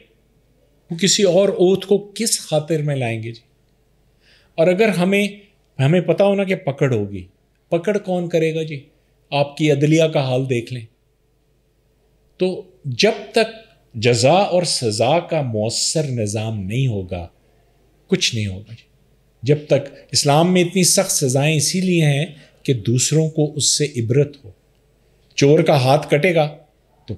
वो किसी और ओत को किस खातिर में लाएंगे जी और अगर हमें हमें पता होना कि पकड़ होगी पकड़ कौन करेगा जी आपकी अदलिया का हाल देख लें तो जब तक जजा और सज़ा का मौसर निज़ाम नहीं होगा कुछ नहीं होगा जी जब तक इस्लाम में इतनी सख्त सजाएं इसीलिए हैं कि दूसरों को उससे इबरत हो चोर का हाथ कटेगा तो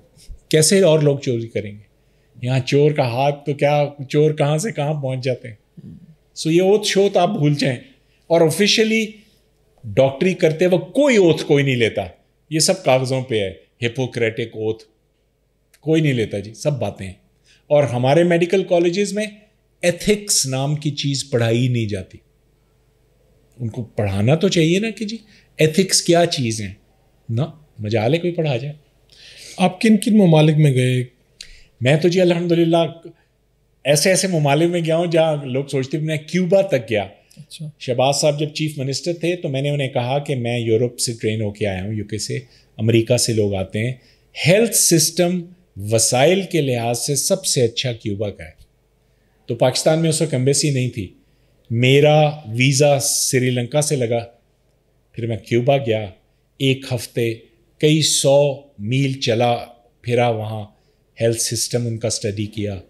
कैसे और लोग चोरी करेंगे यहाँ चोर का हाथ तो क्या चोर कहाँ से कहाँ पहुँच जाते हैं सो ये ओथ शोथ तो आप भूल जाएं और ऑफिशियली डॉक्टरी करते वक्त कोई ओथ कोई नहीं लेता ये सब कागज़ों पे है हिपोक्रेटिक ओथ कोई नहीं लेता जी सब बातें हैं और हमारे मेडिकल कॉलेजेस में एथिक्स नाम की चीज़ पढ़ाई नहीं जाती उनको पढ़ाना तो चाहिए ना कि जी एथिक्स क्या चीज़ है ना मजा ले कोई पढ़ा जाए आप किन किन ममालिक में गए मैं तो जी अलहमदिल्ला ऐसे ऐसे ममालिक में गया हूँ जहाँ लोग सोचते मैं क्यूबा तक गया अच्छा शहबाज साहब जब चीफ मिनिस्टर थे तो मैंने उन्हें कहा कि मैं यूरोप से ट्रेन होके आया हूँ यूके से अमेरिका से लोग आते हैं हेल्थ सिस्टम वसाइल के लिहाज से सबसे अच्छा क्यूबा का है तो पाकिस्तान में उस वक्त एम्बेसी नहीं थी मेरा वीज़ा श्रीलंका से लगा फिर मैं क्यूबा गया एक हफ्ते कई सौ मील चला फिरा वहाँ हेल्थ सिस्टम उनका स्टडी किया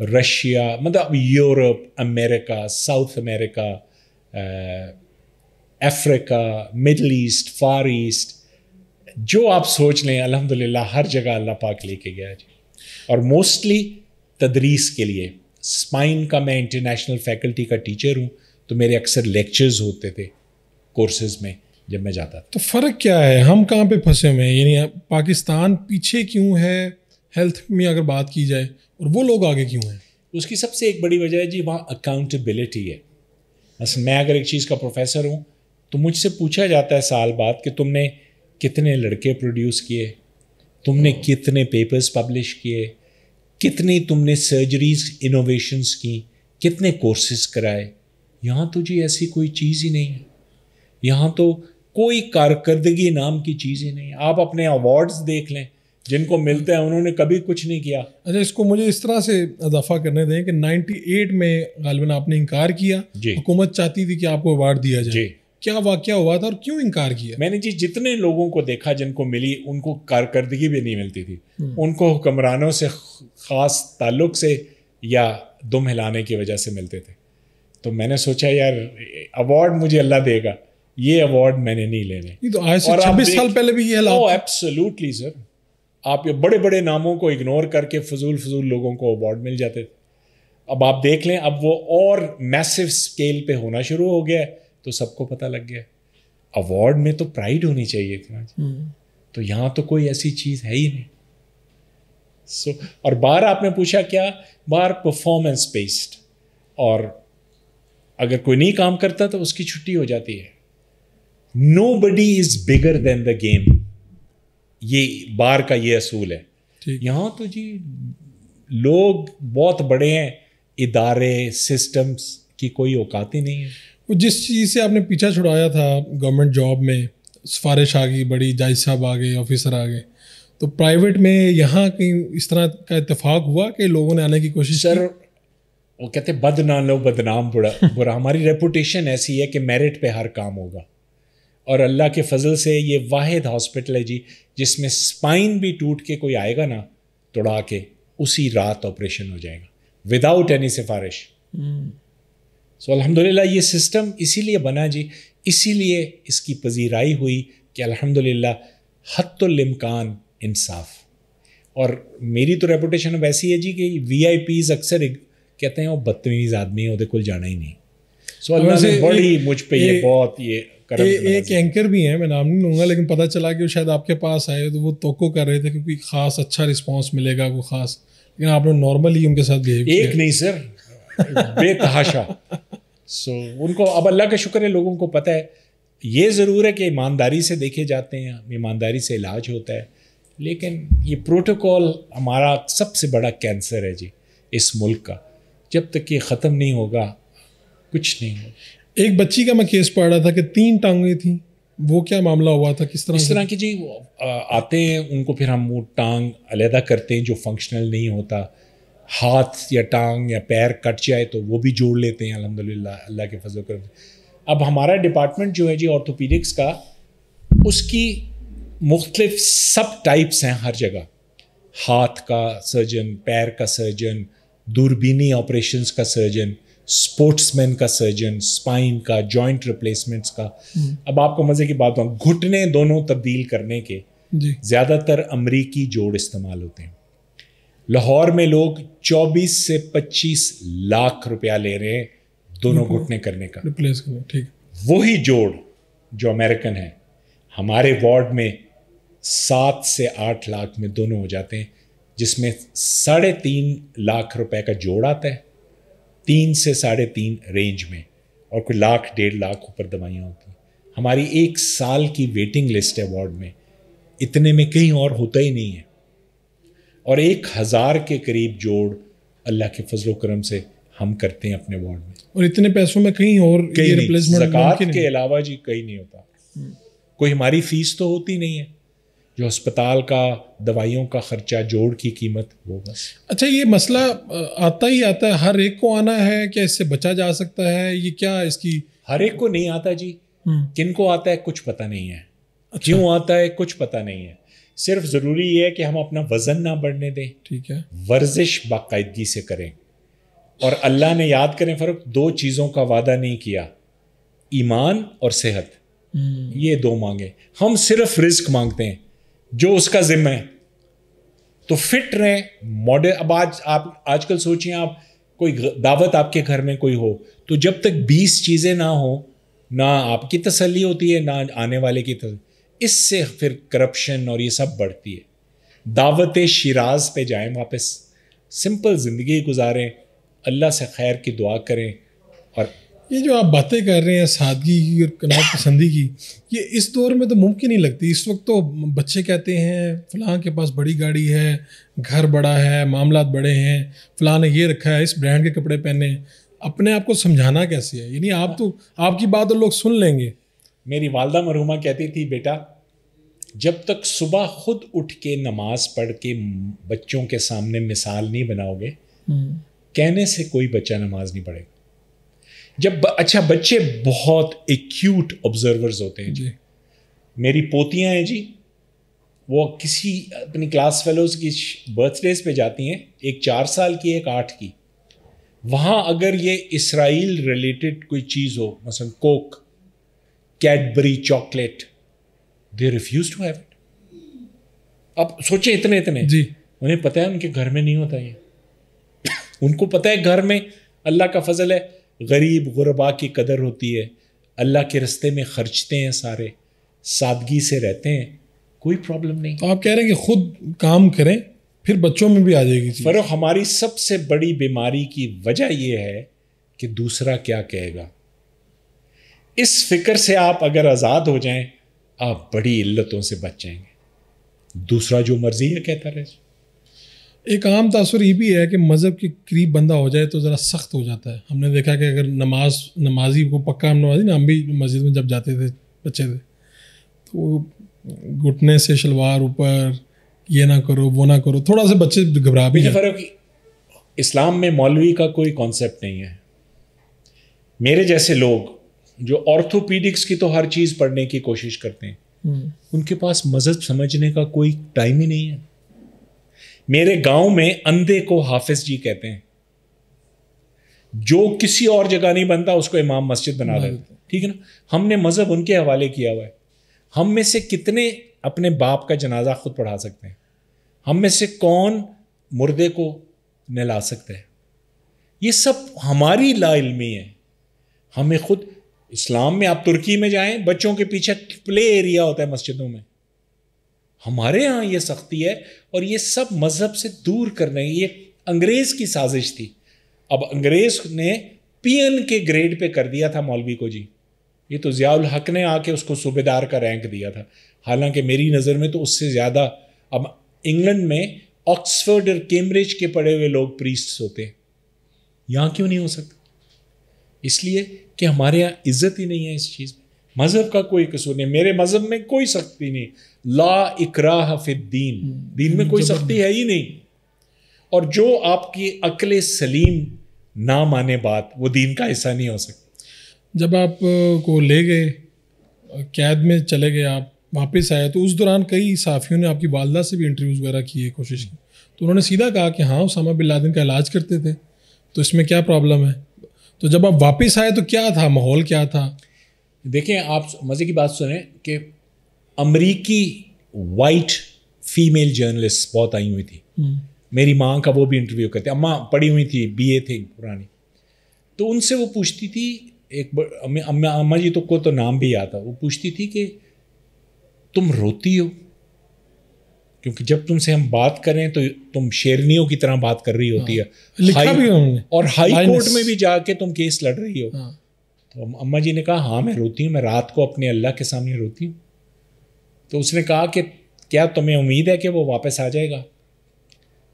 रशिया मतलब Europe America South America Africa Middle East Far East जो आप सोच लें अल्हम्दुलिल्लाह हर जगह अल्लाह पाक लेके गया जी और मोस्टली तदरीस के लिए स्पाइन का मैं इंटरनेशनल फैकल्टी का टीचर हूँ तो मेरे अक्सर लेक्चर्स होते थे कोर्सेज में जब मैं जाता तो फ़र्क क्या है हम कहाँ पे फंसे हुए हैं यानी पाकिस्तान पीछे क्यों है हेल्थ में अगर बात की जाए और वो लोग आगे क्यों हैं तो उसकी सबसे एक बड़ी वजह है जी वहाँ अकाउंटेबिलिटी है बस मैं अगर एक चीज़ का प्रोफेसर हूँ तो मुझसे पूछा जाता है साल बाद कि तुमने कितने लड़के प्रोड्यूस किए तुमने हाँ। कितने पेपर्स पब्लिश किए कितनी तुमने सर्जरीज इनोवेशंस की कितने कोर्सेज कराए यहाँ तो जी ऐसी कोई चीज़ ही नहीं है यहाँ तो कोई कारकर्दगी नाम की चीज़ ही नहीं आप अपने अवार्ड्स देख लें जिनको मिलते हैं उन्होंने कभी कुछ नहीं किया अच्छा इसको मुझे इस तरह से इजाफा करने दें कि 98 में गालिबा आपने इनकार किया हुकूमत चाहती थी कि आपको अवार्ड दिया जाए क्या वाक्य हुआ था और क्यों इनकार किया मैंने जी जितने लोगों को देखा जिनको मिली उनको कारकर्दगी भी नहीं मिलती थी हम्म। उनको हुक्मरानों से ख़ास ताल्लुक से या दुम हिलाने की वजह से मिलते थे तो मैंने सोचा यार अवार्ड मुझे अल्लाह देगा ये अवार्ड मैंने नहीं लेने तो आज से 26 साल पहले भी ये लाओ एब्सोल्युटली सर आप ये बड़े बड़े नामों को इग्नोर करके फजूल फजूल लोगों को अवार्ड मिल जाते थे अब आप देख लें अब वो और मैसिव स्केल पे होना शुरू हो गया तो सबको पता लग गया अवार्ड में तो प्राइड होनी चाहिए थी हम्म। तो यहाँ तो कोई ऐसी चीज़ है ही नहीं सो so, और बार आपने पूछा क्या बार परफॉर्मेंस बेस्ड और अगर कोई नहीं काम करता तो उसकी छुट्टी हो जाती है nobody is bigger than the game ये बार का ये असूल है यहाँ तो जी लोग बहुत बड़े हैं इदारे सिस्टम्स की कोई औकात ही नहीं है वो जिस चीज़ से आपने पीछा छुड़ाया था गवर्नमेंट जॉब में सिफारिश आ गई बड़ी जज साहब आ गए ऑफिसर आ गए तो प्राइवेट में यहाँ कहीं इस तरह का इतफाक हुआ कि लोगों ने आने की कोशिश सर वो कहते बद लो बदनाम बुरा बुरा हमारी रेपुटेशन ऐसी है कि मेरिट पे हर काम होगा और अल्लाह के फजल से ये वाद हॉस्पिटल है जी जिसमें स्पाइन भी टूट के कोई आएगा ना तोड़ा के उसी रात ऑपरेशन हो जाएगा विदाउट एनी सिफारिश सो हम्म। अल्हम्दुलिल्लाह ये सिस्टम इसीलिए बना जी इसीलिए इसकी पजीराई हुई कि अल्हम्दुलिल्लाह हतुलमकान इंसाफ और मेरी तो रेपुटेशन वैसी है जी कि वी आई पीज अक्सर कहते हैं वो बदतमीज़ आदमी है वो जाना ही नहीं सो so, अल्लाह से बड़ी मुझ पर ये, ये बहुत ये ए, एक एंकर भी हैं मैं नाम नहीं लूँगा लेकिन पता चला कि वो शायद आपके पास आए तो वो तोको कर रहे थे क्योंकि खास अच्छा रिस्पॉन्स मिलेगा वो खास लेकिन आपने नॉर्मली उनके साथ बिहेव एक नहीं सर बेतहाशा सो so, उनको अब अल्लाह का शुक्र है लोगों को पता है ये ज़रूर है कि ईमानदारी से देखे जाते हैं ईमानदारी से इलाज होता है लेकिन ये प्रोटोकॉल हमारा सबसे बड़ा कैंसर है जी इस मुल्क का जब तक ये ख़त्म नहीं होगा कुछ नहीं होगा एक बच्ची का मैं केस पढ़ रहा था कि तीन टांगे थी वो क्या मामला हुआ था किस तरह इस तरह की जी आते हैं उनको फिर हम वो टांग अलहदा करते हैं जो फंक्शनल नहीं होता हाथ या टांग या पैर कट जाए तो वो भी जोड़ लेते हैं अल्हम्दुलिल्लाह अल्लाह के फजल कर अब हमारा डिपार्टमेंट जो है जी ऑर्थोपीडिक्स का उसकी मुख्तलिफ सब टाइप्स हैं हर जगह हाथ का सर्जन पैर का सर्जन दूरबीनी ऑपरेशंस का सर्जन स्पोर्ट्समैन का सर्जन स्पाइन का जॉइंट रिप्लेसमेंट्स का hmm. अब आपको मजे की बात हूँ घुटने दोनों तब्दील करने के ज़्यादातर अमरीकी जोड़ इस्तेमाल होते हैं लाहौर में लोग 24 से 25 लाख रुपया ले रहे हैं दोनों घुटने करने का रिप्लेस करने ठीक वही जोड़ जो अमेरिकन है हमारे वार्ड में सात से आठ लाख में दोनों हो जाते हैं जिसमें साढ़े तीन लाख रुपए का जोड़ आता है तीन से साढ़े तीन रेंज में और कोई लाख डेढ़ लाख ऊपर दवाइयाँ होती हैं हमारी एक साल की वेटिंग लिस्ट है वार्ड में इतने में कहीं और होता ही नहीं है और एक हज़ार के करीब जोड़ अल्लाह के फजल करम से हम करते हैं अपने वार्ड में और इतने पैसों में कहीं और कहीं रिप्लेसमेंट के अलावा जी कहीं नहीं होता हम्म। कोई हमारी फीस तो होती नहीं है जो अस्पताल का दवाइयों का खर्चा जोड़ की कीमत बस अच्छा ये मसला आता ही आता है हर एक को आना है क्या इससे बचा जा सकता है ये क्या इसकी हर एक को नहीं आता जी हम्म। किन को आता है कुछ पता नहीं है अच्छा। क्यों आता है कुछ पता नहीं है सिर्फ ज़रूरी ये है कि हम अपना वज़न ना बढ़ने दें ठीक है वर्जिश बाकायदगी से करें और अल्लाह ने याद करें फ़र्क दो चीज़ों का वादा नहीं किया ईमान और सेहत हम्म। ये दो मांगे हम सिर्फ रिस्क मांगते हैं जो उसका जिम्मे है तो फिट रहें मॉडल अब आज आप आजकल सोचिए आप कोई दावत आपके घर में कोई हो तो जब तक बीस चीज़ें ना हो ना आपकी तसल्ली होती है ना आने वाले की तसली इससे फिर करप्शन और ये सब बढ़ती है दावत शिराज पे जाएं वापस सिंपल ज़िंदगी गुजारें अल्लाह से खैर की दुआ करें और ये जो आप बातें कर रहे हैं सादगी की और कनाव पसंदी की ये इस दौर में तो मुमकिन ही लगती इस वक्त तो बच्चे कहते हैं फ़लाँ के पास बड़ी गाड़ी है घर बड़ा है मामला बड़े हैं फ़लाँ ने ये रखा है इस ब्रांड के कपड़े पहने अपने आप को समझाना कैसे है यानी आप तो आपकी बात लोग सुन लेंगे मेरी वालदा मरहुमा कहती थी बेटा जब तक सुबह खुद उठ के नमाज पढ़ के बच्चों के सामने मिसाल नहीं बनाओगे हम्म। कहने से कोई बच्चा नमाज नहीं पढ़ेगा जब अच्छा बच्चे बहुत एक्यूट ऑब्जर्वर्स होते हैं जी मेरी पोतियां हैं जी वो किसी अपनी क्लास फेलोज की बर्थडेज पे जाती हैं एक चार साल की एक आठ की वहाँ अगर ये इसराइल रिलेटेड कोई चीज़ हो मसलन Coke Cadbury chocolate they refuse to have it अब सोचे इतने इतने जी उन्हें पता है उनके घर में नहीं होता ये उनको पता है घर में अल्लाह का फजल है गरीब गुरबा की कदर होती है अल्लाह के रस्ते में खर्चते हैं सारे सादगी से रहते हैं कोई प्रॉब्लम नहीं तो आप कह रहे हैं कि खुद काम करें फिर बच्चों में भी आ जाएगी फरो हमारी सबसे बड़ी बीमारी की वजह यह है कि दूसरा क्या कहेगा इस फिक्र से आप अगर आज़ाद हो जाएं आप बड़ी इल्लतों से बच जाएंगे दूसरा जो मर्जी है कहता रहे एक आम तासर ये भी है कि मज़हब के करीब बंदा हो जाए तो ज़रा सख्त हो जाता है हमने देखा कि अगर नमाज नमाजी को पक्का हम नमाजी ना हम भी मस्जिद में जब जाते थे बच्चे थे तो घुटने से शलवार ऊपर ये ना करो वो ना करो थोड़ा सा बच्चे घबरा भी फ़र्क इस्लाम में मौलवी का कोई कॉन्सेप्ट नहीं है मेरे जैसे लोग जो ऑर्थोपीडिक्स की तो हर चीज़ पढ़ने की कोशिश करते हैं हम्म। उनके पास मजहब समझने का कोई टाइम ही नहीं है मेरे गांव में अंधे को हाफिज जी कहते हैं जो किसी और जगह नहीं बनता उसको इमाम मस्जिद बना देते ठीक है ना हमने मज़हब उनके हवाले किया हुआ है हम में से कितने अपने बाप का जनाजा खुद पढ़ा सकते हैं हम में से कौन मुर्दे को नहला सकते हैं ये सब हमारी लाइलमी है हमें खुद इस्लाम में आप तुर्की में जाएं बच्चों के पीछे प्ले एरिया होता है मस्जिदों में हमारे यहाँ ये सख्ती है और ये सब मज़हब से दूर करने ये अंग्रेज़ की साजिश थी अब अंग्रेज़ ने पीएन के ग्रेड पे कर दिया था मौलवी को जी ये तो ज़ियाउल हक ने आके उसको सूबेदार का रैंक दिया था हालांकि मेरी नज़र में तो उससे ज़्यादा अब इंग्लैंड में ऑक्सफर्ड और कैम्ब्रिज के पढ़े हुए लोग प्रीस्ट होते हैं यहाँ क्यों नहीं हो सकता इसलिए कि हमारे यहाँ इज्जत ही नहीं है इस चीज़ में मज़हब का कोई कसूर नहीं मेरे मज़हब में कोई सख्ती नहीं ला इकरा फिद्दीन हम्म। दीन में कोई सख्ती है ही नहीं और जो आपकी अकल सलीम ना माने बात वो दीन का हिस्सा नहीं हो सकता जब आप को ले गए कैद में चले गए आप वापस आए तो उस दौरान कई साफियों ने आपकी वालदा से भी इंटरव्यूज़ वगैरह किए कोशिश की तो उन्होंने सीधा कहा कि हाँ उसामा बिल लादिन का इलाज करते थे तो इसमें क्या प्रॉब्लम है तो जब आप वापस आए तो क्या था माहौल क्या था देखें आप मज़े की बात सुने कि अमरीकी वाइट फीमेल जर्नलिस्ट बहुत आई हुई थी हम्म। मेरी माँ का वो भी इंटरव्यू करते अम्मा पढ़ी हुई थी बी ए थे पुरानी तो उनसे वो पूछती थी एक अम्मा अम्मा जी तो को तो नाम भी आता वो पूछती थी कि तुम रोती हो क्योंकि जब तुमसे हम बात करें तो तुम शेरनियों की तरह बात कर रही होती हाँ। है लिखा हाई, भी और हाई कोर्ट में भी जाके तुम केस लड़ रही हो हाँ। तो अम्मा जी ने कहा हाँ मैं रोती हूँ मैं रात को अपने अल्लाह के सामने रोती हूँ तो उसने कहा कि क्या तुम्हें उम्मीद है कि वो वापस आ जाएगा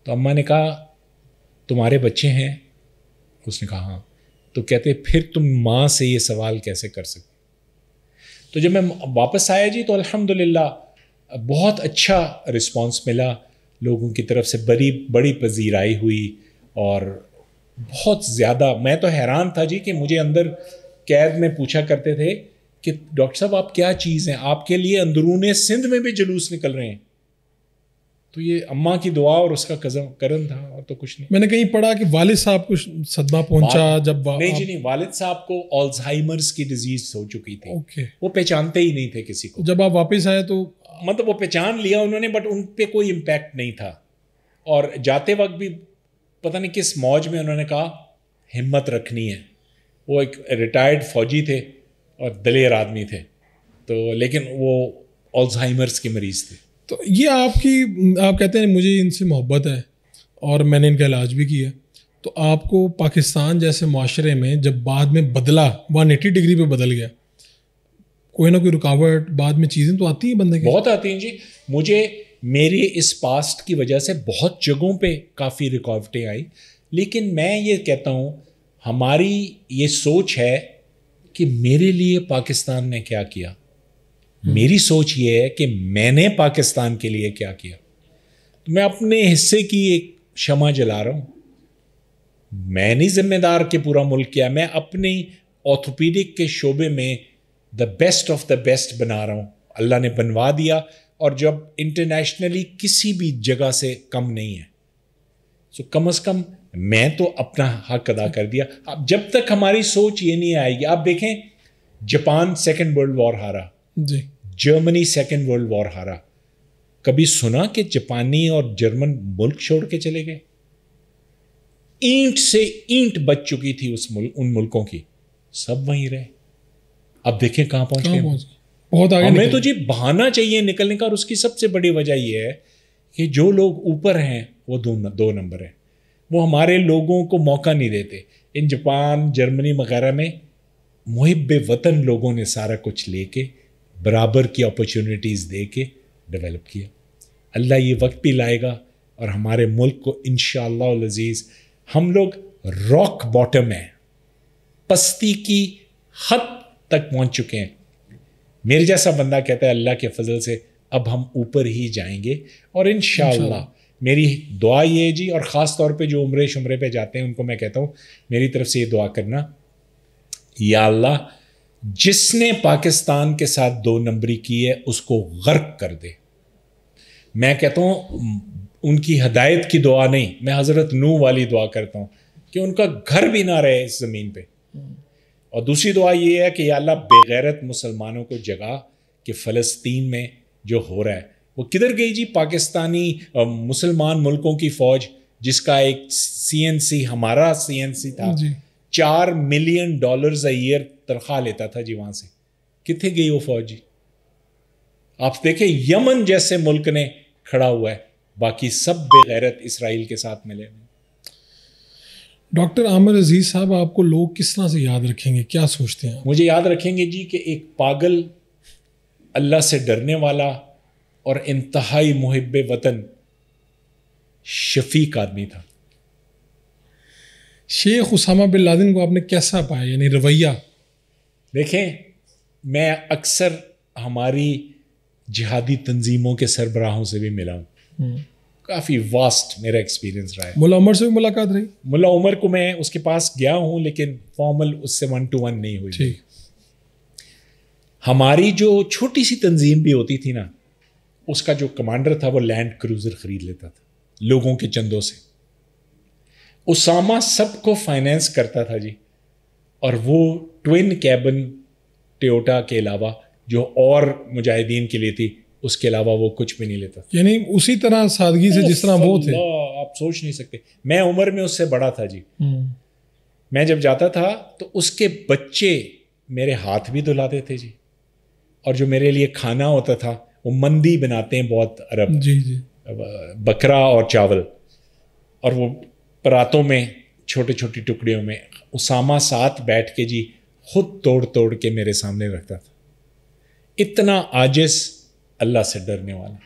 तो अम्मा ने कहा तुम्हारे बच्चे हैं उसने कहा हाँ तो कहते फिर तुम माँ से ये सवाल कैसे कर सकते तो जब मैं वापस आया जी तो अल्हम्दुलिल्लाह बहुत अच्छा रिस्पांस मिला लोगों की तरफ से बड़ी बड़ी पजीराई हुई और बहुत ज़्यादा मैं तो हैरान था जी कि मुझे अंदर कैद में पूछा करते थे कि डॉक्टर साहब आप क्या चीज़ हैं आपके लिए अंदरून सिंध में भी जुलूस निकल रहे हैं तो ये अम्मा की दुआ और उसका कजम करन था और तो कुछ नहीं मैंने कहीं पढ़ा कि वालिद साहब को सदमा पहुंचा जब नहीं जी नहीं वालिद साहब को ऑल्जाइमर्स की डिजीज हो चुकी थी ओके वो पहचानते ही नहीं थे किसी को जब आप वापस आए तो मतलब वो पहचान लिया उन्होंने बट उन पर कोई इम्पैक्ट नहीं था और जाते वक्त भी पता नहीं किस मौज में उन्होंने कहा हिम्मत रखनी है वो एक रिटायर्ड फौजी थे और दलेर आदमी थे तो लेकिन वो ऑल्जाइमर्स के मरीज थे तो ये आपकी आप कहते हैं मुझे इनसे मोहब्बत है और मैंने इनका इलाज भी किया तो आपको पाकिस्तान जैसे माशरे में जब बाद में बदला वन एटी डिग्री पे बदल गया कोई ना कोई रुकावट बाद में चीज़ें तो आती हैं बंदे की बहुत आती हैं जी मुझे मेरे इस पास्ट की वजह से बहुत जगहों पे काफ़ी रुकावटें आई लेकिन मैं ये कहता हूँ हमारी ये सोच है कि मेरे लिए पाकिस्तान ने क्या किया हम्म। मेरी सोच ये है कि मैंने पाकिस्तान के लिए क्या किया तो मैं अपने हिस्से की एक क्षमा जला रहा हूँ मैं नहीं जिम्मेदार कि पूरा मुल्क किया मैं अपनी ऑर्थोपीडिक के शोबे में the best of the best बना रहा हूँ अल्लाह ने बनवा दिया और जब इंटरनेशनली किसी भी जगह से कम नहीं है सो so, कम अज़ कम मैं तो अपना हक अदा कर दिया अब जब तक हमारी सोच ये नहीं आएगी आप देखें जापान सेकेंड वर्ल्ड वॉर हारा जर्मनी सेकेंड वर्ल्ड वॉर हारा कभी सुना कि जापानी और जर्मन मुल्क छोड़ के चले गए ईंट से ईंट बच चुकी थी उस मुल्क उन मुल्कों की सब वहीं रहे अब देखें कहां पहुंच गए बहुत आगे हमें तो जी बहाना चाहिए निकलने का और उसकी सबसे बड़ी वजह यह है कि जो लोग ऊपर हैं वो दो दो नंबर हैं वो हमारे लोगों को मौका नहीं देते इन जापान जर्मनी वगैरह में मुहब वतन लोगों ने सारा कुछ लेके बराबर की अपॉर्चुनिटीज़ दे के डेवलप किया अल्लाह ये वक्त भी लाएगा और हमारे मुल्क को इन लजीज़ हम लोग रॉक बॉटम हैं पस्ती की हद तक पहुंच चुके हैं मेरे जैसा बंदा कहता है अल्लाह के फजल से अब हम ऊपर ही जाएंगे और इन मेरी दुआ ये है जी और ख़ास तौर पे जो उम्र शुमरे पे जाते हैं उनको मैं कहता हूँ मेरी तरफ से ये दुआ करना या अल्लाह जिसने पाकिस्तान के साथ दो नंबरी की है उसको गर्क कर दे मैं कहता हूँ उनकी हदायत की दुआ नहीं मैं हज़रत नू वाली दुआ करता हूँ कि उनका घर भी ना रहे इस ज़मीन पर और दूसरी दुआ ये है कि अल्लाह बेगैरत मुसलमानों को जगा कि फ़लस्तीन में जो हो रहा है वो किधर गई जी पाकिस्तानी मुसलमान मुल्कों की फौज जिसका एक सीएनसी हमारा सीएनसी था चार मिलियन डॉलर्स अ ईयर तनख्वाह लेता था जी वहां से कितने गई वो फौज जी आप देखें यमन जैसे मुल्क ने खड़ा हुआ है बाकी सब बेगैरत इसराइल के साथ मिले डॉक्टर आमिर अजीज साहब आपको लोग किस तरह से याद रखेंगे क्या सोचते हैं मुझे याद रखेंगे जी कि एक पागल अल्लाह से डरने वाला और इंतहाई मुहब वतन शफीक आदमी था शेख उसामा बिन लादिन को आपने कैसा पाया यानी रवैया देखें मैं अक्सर हमारी जिहादी तंजीमों के सरबराहों से भी मिला हूँ हम्म। काफ़ी वास्ट मेरा एक्सपीरियंस रहा है मुला उमर से भी मुलाकात रही मुला उमर को मैं उसके पास गया हूँ लेकिन फॉर्मल उससे वन टू वन नहीं हुई थी हमारी जो छोटी सी तंजीम भी होती थी ना उसका जो कमांडर था वो लैंड क्रूज़र ख़रीद लेता था लोगों के चंदों से उसामा सबको फाइनेंस करता था जी और वो ट्विन कैबिन टोयोटा के अलावा जो और मुजाहिदीन के लिए थी उसके अलावा वो कुछ भी नहीं लेता यानी उसी तरह सादगी से जिस तरह वो थे आप सोच नहीं सकते मैं उम्र में उससे बड़ा था जी हम्म। मैं जब जाता था तो उसके बच्चे मेरे हाथ भी धुलाते थे जी और जो मेरे लिए खाना होता था वो मंदी बनाते हैं बहुत अरब जी जी बकरा और चावल और वो परातों में छोटे छोटे टुकड़ियों में उसामा साथ बैठ के जी खुद तोड़ तोड़ के मेरे सामने रखता था इतना आजिस अल्लाह से डरने वाला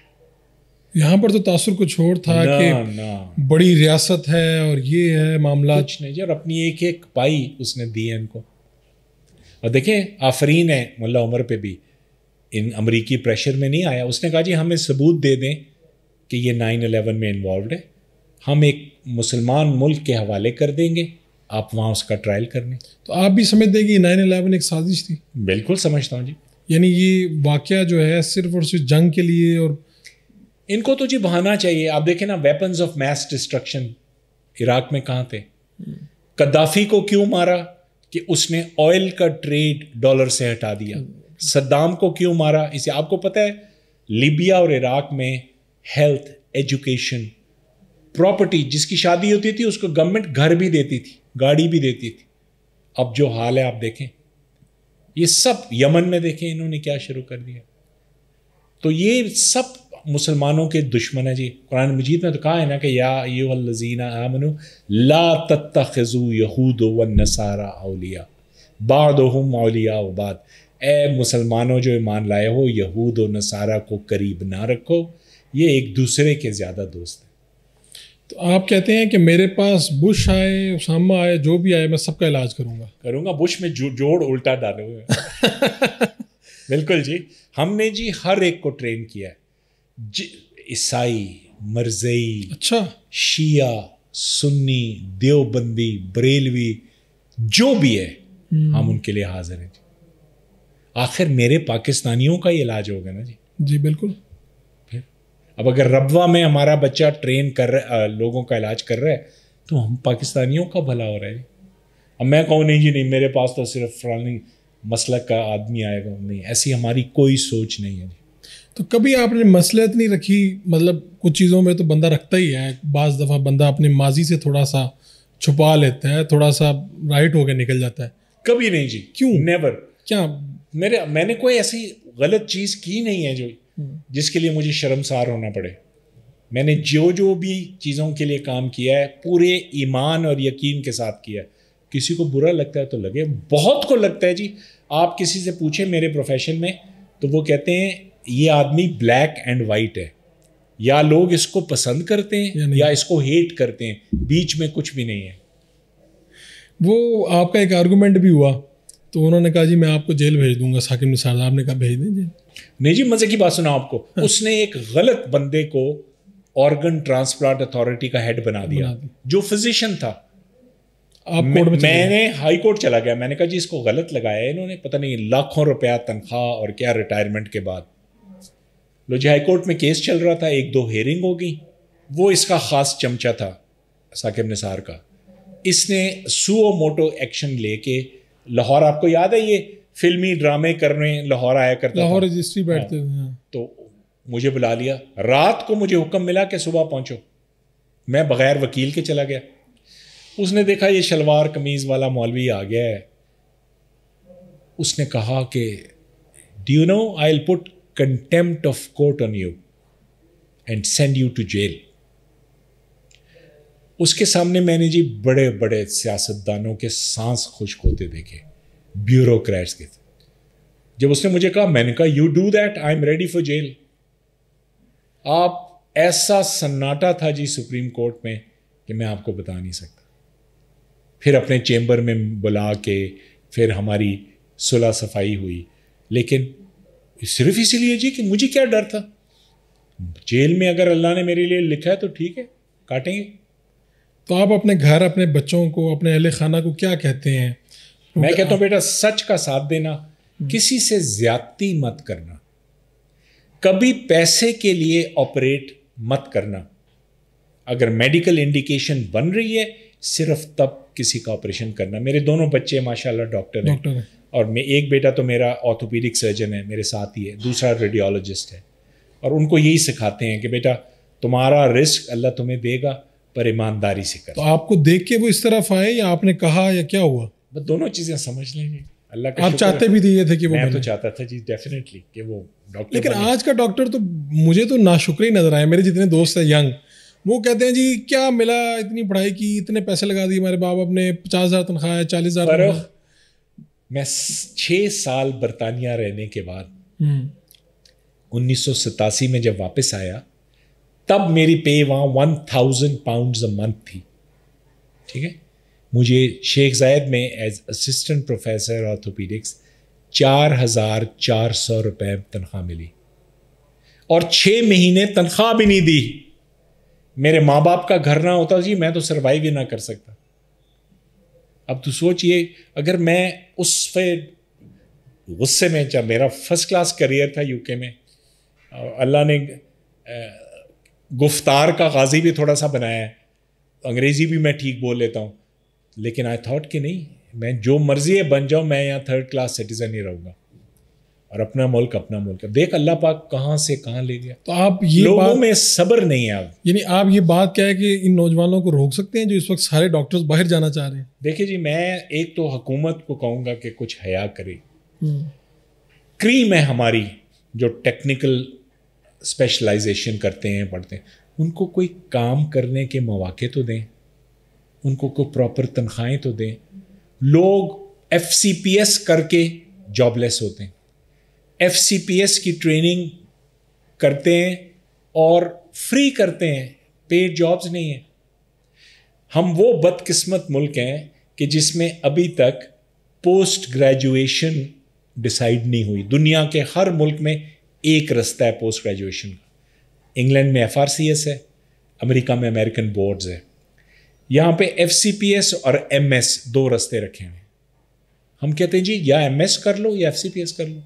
यहाँ पर तो तासुर कुछ और था ना, कि ना। बड़ी रियासत है और ये है मामला कुछ नहीं और अपनी एक एक पाई उसने दी है इनको और देखें आफरीन है मुल्ला उमर पे भी इन अमरीकी प्रेशर में नहीं आया उसने कहा जी हमें सबूत दे दें कि ये नाइन अलेवन में इन्वॉल्व है हम एक मुसलमान मुल्क के हवाले कर देंगे आप वहाँ उसका ट्रायल लें तो आप भी समझते हैं कि नाइन अलेवन एक साजिश थी बिल्कुल समझता हूँ जी यानी ये वाक़ जो है सिर्फ और सिर्फ जंग के लिए और इनको तो जी बहाना चाहिए आप देखें ना weapons of mass destruction Iraq में कहाँ थे हम्म। कद्दाफी को क्यों मारा कि उसने ऑयल का ट्रेड डॉलर से हटा दिया सद्दाम को क्यों मारा इसे आपको पता है लीबिया और इराक में हेल्थ एजुकेशन प्रॉपर्टी जिसकी शादी होती थी उसको गवर्नमेंट घर भी देती थी गाड़ी भी देती थी अब जो हाल है आप देखें ये सब यमन में देखें इन्होंने क्या शुरू कर दिया तो ये सब मुसलमानों के दुश्मन है जी कुरान मजीद में तो कहा है ना कि या ये लजीना आमनु ला खजू यहूद व नसारा अलिया बाद ओलिया वबाद ए मुसलमानों जो ईमान लाए हो यहूद और नसारा को करीब ना रखो ये एक दूसरे के ज़्यादा दोस्त हैं तो आप कहते हैं कि मेरे पास बुश आए उसामा आए जो भी आए मैं सबका इलाज करूँगा करूँगा बुश में जो जोड़ उल्टा डाले हुए बिल्कुल जी हमने जी हर एक को ट्रेन किया है ईसाई मरजई अच्छा शिया सुन्नी देवबंदी बरेलवी जो भी है हम्म। हम उनके लिए हाजिर हैं जी आखिर मेरे पाकिस्तानियों का ही इलाज होगा ना जी जी बिल्कुल फिर अब अगर रबवा में हमारा बच्चा ट्रेन कर रहा लोगों का इलाज कर रहा है तो हम पाकिस्तानियों का भला हो रहा है अब मैं कहूँ नहीं जी नहीं मेरे पास तो सिर्फ फलानी मसलक का आदमी आएगा नहीं ऐसी हमारी कोई सोच नहीं है तो कभी आपने मसलत नहीं रखी मतलब कुछ चीज़ों में तो बंदा रखता ही है बज़ दफ़ा बंदा अपने माजी से थोड़ा सा छुपा लेता है थोड़ा सा राइट होकर निकल जाता है कभी नहीं जी क्यों नेवर क्या मेरे मैंने कोई ऐसी गलत चीज़ की नहीं है जो हम्म। जिसके लिए मुझे शर्मसार होना पड़े मैंने जो जो भी चीज़ों के लिए काम किया है पूरे ईमान और यकीन के साथ किया है किसी को बुरा लगता है तो लगे बहुत को लगता है जी आप किसी से पूछे मेरे प्रोफेशन में तो वो कहते हैं ये आदमी ब्लैक एंड वाइट है या लोग इसको पसंद करते हैं या, या इसको हेट करते हैं बीच में कुछ भी नहीं है वो आपका एक आर्गूमेंट भी हुआ तो उन्होंने कहा जी मैं आपको जेल भेज दूंगा साकिब निसार साहब ने कहा भेज दें जेल नहीं जी मज़े की बात सुना आपको हाँ। उसने एक गलत बंदे को ऑर्गन ट्रांसप्लांट अथॉरिटी का हेड बना दिया, जो फिजिशियन था आप मैं, कोर्ट में मैंने हाई कोर्ट चला गया मैंने कहा जी इसको गलत लगाया इन्होंने पता नहीं लाखों रुपया तनख्वाह और क्या रिटायरमेंट के बाद लो जी हाईकोर्ट में केस चल रहा था एक दो हेयरिंग हो गई वो इसका ख़ास चमचा था साकिब निसार का इसने सुओ मोटो एक्शन लेके लाहौर आपको याद है ये फिल्मी ड्रामे करने लाहौर आया करता लाहौर रजिस्ट्री बैठते हाँ। थे हाँ। तो मुझे बुला लिया रात को मुझे हुक्म मिला कि सुबह पहुंचो मैं बगैर वकील के चला गया उसने देखा ये शलवार कमीज वाला मौलवी आ गया है उसने कहा कि do you know I will put contempt of court on you and send you to jail उसके सामने मैंने जी बड़े बड़े सियासतदानों के सांस खुश्क होते देखे ब्यूरोक्रेट्स के जब उसने मुझे कहा मैंने कहा you do that I am ready for jail आप ऐसा सन्नाटा था जी सुप्रीम कोर्ट में कि मैं आपको बता नहीं सकता फिर अपने चेंबर में बुला के फिर हमारी सुलह सफाई हुई लेकिन सिर्फ इसीलिए जी कि मुझे क्या डर था जेल में अगर अल्लाह ने मेरे लिए लिखा है तो ठीक है काटेंगे तो आप अपने घर अपने बच्चों को अपने अहल खाना को क्या कहते हैं तो मैं कहता हूँ बेटा सच का साथ देना किसी से ज्यादती मत करना कभी पैसे के लिए ऑपरेट मत करना अगर मेडिकल इंडिकेशन बन रही है सिर्फ तब किसी का ऑपरेशन करना मेरे दोनों बच्चे माशाल्लाह डॉक्टर हैं है। और मैं एक बेटा तो मेरा ऑर्थोपेडिक सर्जन है मेरे साथ ही है दूसरा रेडियोलॉजिस्ट है और उनको यही सिखाते हैं कि बेटा तुम्हारा रिस्क अल्लाह तुम्हें देगा पर ईमानदारी से करें तो आपको देख के वो इस तरफ आए या आपने कहा या क्या हुआ बस दोनों चीज़ें समझ लेंगे अल्लाह का आप चाहते भी थे कि वो मैं तो चाहता था जी डेफिनेटली कि वो डॉक्टर लेकिन आज का डॉक्टर तो मुझे तो नाशुक्र ही नज़र आया मेरे जितने दोस्त हैं यंग वो कहते हैं जी क्या मिला इतनी पढ़ाई की इतने पैसे लगा दिए हमारे बाप अपने पचास हज़ार तनख्वाह है चालीस हज़ार मैं छः साल बरतानिया रहने के बाद हम्म। उन्नीस में जब वापस आया तब मेरी पे वहाँ one thousand pound a month थी ठीक है मुझे शेख जायद में एज असिस्टेंट प्रोफेसर ऑर्थोपीडिक्स चार हज़ार चार सौ रुपये तनख्वाह मिली और छः महीने तनख्वाह भी नहीं दी मेरे माँ बाप का घर ना होता जी मैं तो सर्वाइव ही ना कर सकता अब तो सोचिए अगर मैं उस गुस्से में जब मेरा फर्स्ट क्लास करियर था यूके में अल्लाह ने गुफ्तार का गाजी भी थोड़ा सा बनाया है अंग्रेज़ी भी मैं ठीक बोल लेता हूँ लेकिन आई थॉट कि नहीं मैं जो मर्ज़ी है बन जाऊँ मैं यहाँ थर्ड क्लास सिटीज़न ही रहूँगा और अपना मुल्क अपना मुल्क देख अल्लाह पाक कहाँ से कहाँ ले गया तो आप ये लोगों बात, में सब्र नहीं है अब यानी आप ये बात क्या है कि इन नौजवानों को रोक सकते हैं जो इस वक्त सारे डॉक्टर्स बाहर जाना चाह रहे हैं देखिए जी मैं एक तो हुकूमत को कहूँगा कि कुछ हया करे क्रीम हम्म। है हमारी जो टेक्निकल स्पेशलाइजेशन करते हैं पढ़ते हैं उनको कोई काम करने के मौाक़े तो दें उनको कोई प्रॉपर तनख्वाहें तो दें लोग एफ सी पी एस करके जॉबलेस होते हैं एफ सी पी एस की ट्रेनिंग करते हैं और फ्री करते हैं पेड जॉब्स नहीं हैं हम वो बदकिस्मत मुल्क हैं कि जिसमें अभी तक पोस्ट ग्रेजुएशन डिसाइड नहीं हुई दुनिया के हर मुल्क में एक रास्ता है पोस्ट ग्रेजुएशन का इंग्लैंड में एफ है अमेरिका में अमेरिकन बोर्ड्स है यहाँ पे एफ और एम दो रास्ते रखे हैं हम कहते हैं जी या एम कर लो या एफ कर लो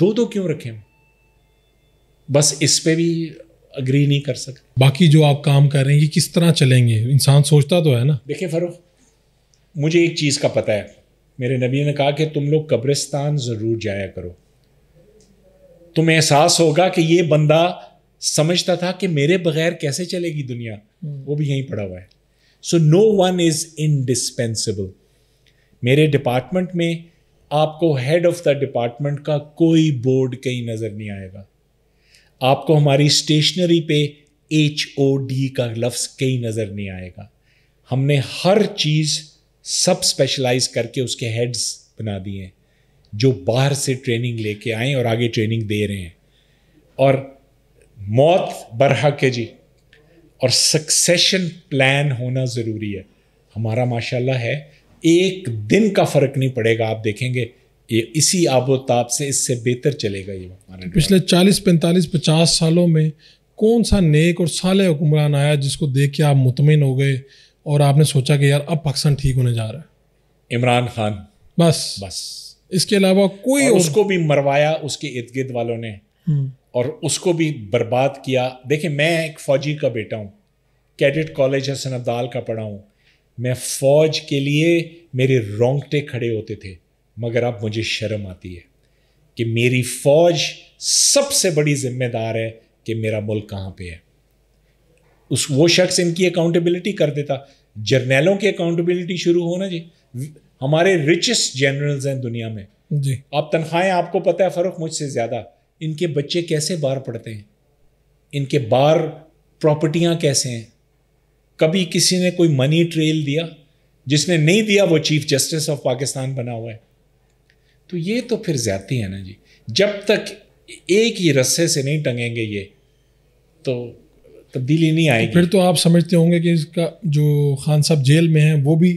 दो दो क्यों रखे हम बस इस पर भी अग्री नहीं कर सकते बाकी जो आप काम कर रहे हैं ये किस तरह चलेंगे इंसान सोचता तो है ना देखिए फरो मुझे एक चीज़ का पता है मेरे नबी ने कहा कि तुम लोग कब्रिस्तान ज़रूर जाया करो तुम्हें एहसास होगा कि ये बंदा समझता था कि मेरे बगैर कैसे चलेगी दुनिया हम्म। वो भी यहीं पड़ा हुआ है so no one is indispensable मेरे डिपार्टमेंट में आपको हेड ऑफ द डिपार्टमेंट का कोई बोर्ड कहीं नज़र नहीं आएगा आपको हमारी स्टेशनरी पे एच ओ डी का लफ्ज़ कहीं नज़र नहीं आएगा हमने हर चीज़ सब स्पेशलाइज करके उसके हेड्स बना दिए हैं जो बाहर से ट्रेनिंग लेके आए और आगे ट्रेनिंग दे रहे हैं और मौत बरहक है जी और सक्सेशन प्लान होना ज़रूरी है हमारा माशाल्लाह है एक दिन का फ़र्क नहीं पड़ेगा आप देखेंगे ये इसी आबोताब से इससे बेहतर चलेगा ये हमारा पिछले चालीस पैंतालीस पचास सालों में कौन सा नेक और साले हुक्मरान आया जिसको देख के आप मुतमिन हो गए और आपने सोचा कि यार अब पाकिस्तान ठीक होने जा रहा है इमरान खान बस बस इसके अलावा कोई और उसको भी मरवाया उसके इर्द गिर्द वालों ने हम्म। और उसको भी बर्बाद किया देखिए मैं एक फौजी का बेटा हूँ कैडेट कॉलेज हसन अब्दाल का पढ़ा हूँ मैं फौज के लिए मेरे रोंगटे खड़े होते थे मगर अब मुझे शर्म आती है कि मेरी फौज सबसे बड़ी जिम्मेदार है कि मेरा मुल्क कहाँ पे है उस वो शख्स इनकी अकाउंटेबिलिटी कर देता जर्नैलों की अकाउंटेबिलिटी शुरू हो ना जी हमारे रिचेस्ट जनरल हैं दुनिया में जी आप तनख्वाहें आपको पता है फ़र्क मुझसे ज़्यादा इनके बच्चे कैसे बाहर पढ़ते हैं इनके बाहर प्रॉपर्टियाँ कैसे हैं कभी किसी ने कोई मनी ट्रेल दिया जिसने नहीं दिया वो चीफ जस्टिस ऑफ पाकिस्तान बना हुआ है तो ये तो फिर ज्यादा है ना जी जब तक एक ही रस्से से नहीं टंगेंगे ये तो तब्दीली नहीं तो आएगी तो फिर तो आप समझते होंगे कि इसका जो खान साहब जेल में है वो भी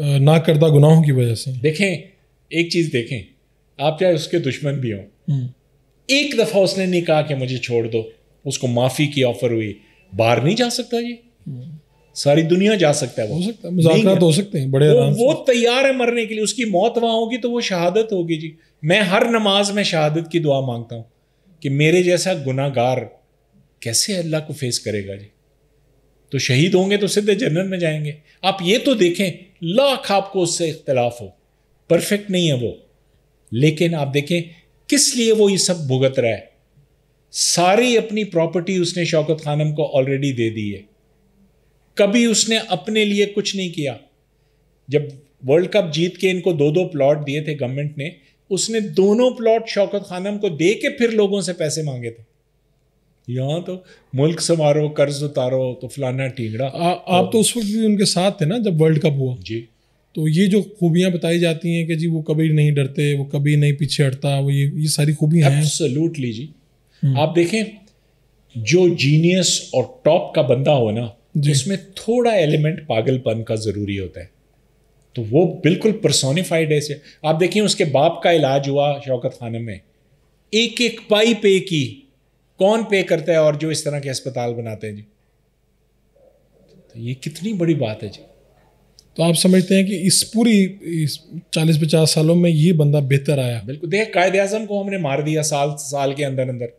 ना करदा गुनाहों की वजह से देखें एक चीज़ देखें आप चाहे उसके दुश्मन भी हों हम्म। एक दफ़ा उसने नहीं कहा कि मुझे छोड़ दो उसको माफ़ी की ऑफर हुई बाहर नहीं जा सकता ये हम्म। सारी दुनिया जा सकता है वो हो सकता है हो सकते हैं बड़े वो, वो तैयार है मरने के लिए उसकी मौत वहां होगी तो वो शहादत होगी जी मैं हर नमाज में शहादत की दुआ मांगता हूँ कि मेरे जैसा गुनागार कैसे अल्लाह को फेस करेगा जी तो शहीद होंगे तो सीधे जनरल में जाएंगे आप ये तो देखें लाख आपको उससे इख्तलाफ हो परफेक्ट नहीं है वो लेकिन आप देखें किस लिए वो ये सब भुगत रहा है सारी अपनी प्रॉपर्टी उसने शौकत खानम को ऑलरेडी दे दी है कभी उसने अपने लिए कुछ नहीं किया जब वर्ल्ड कप जीत के इनको दो दो प्लॉट दिए थे गवर्नमेंट ने उसने दोनों प्लॉट शौकत खानम को दे के फिर लोगों से पैसे मांगे थे यहाँ तो मुल्क संवारो कर्ज उतारो तो फलाना टीगड़ा आप तो, तो उस वक्त भी उनके साथ थे ना जब वर्ल्ड कप हुआ जी तो ये जो खूबियाँ बताई जाती हैं कि जी वो कभी नहीं डरते वो कभी नहीं पीछे हटता वो ये ये सारी खूबियाँ हैं एब्सोल्युटली लीजिए हम्म। आप देखें जो जीनियस और टॉप का बंदा हो ना जिसमें थोड़ा एलिमेंट पागलपन का ज़रूरी होता है तो वो बिल्कुल परसोनिफाइड है आप देखिए उसके बाप का इलाज हुआ शौकत खानम में एक एक पाई पे की कौन पे करता है और जो इस तरह के अस्पताल बनाते हैं जी तो ये कितनी बड़ी बात है जी तो आप समझते हैं कि इस पूरी इस चालीस पचास सालों में ये बंदा बेहतर आया बिल्कुल देख कायद अजम को हमने मार दिया साल साल के अंदर अंदर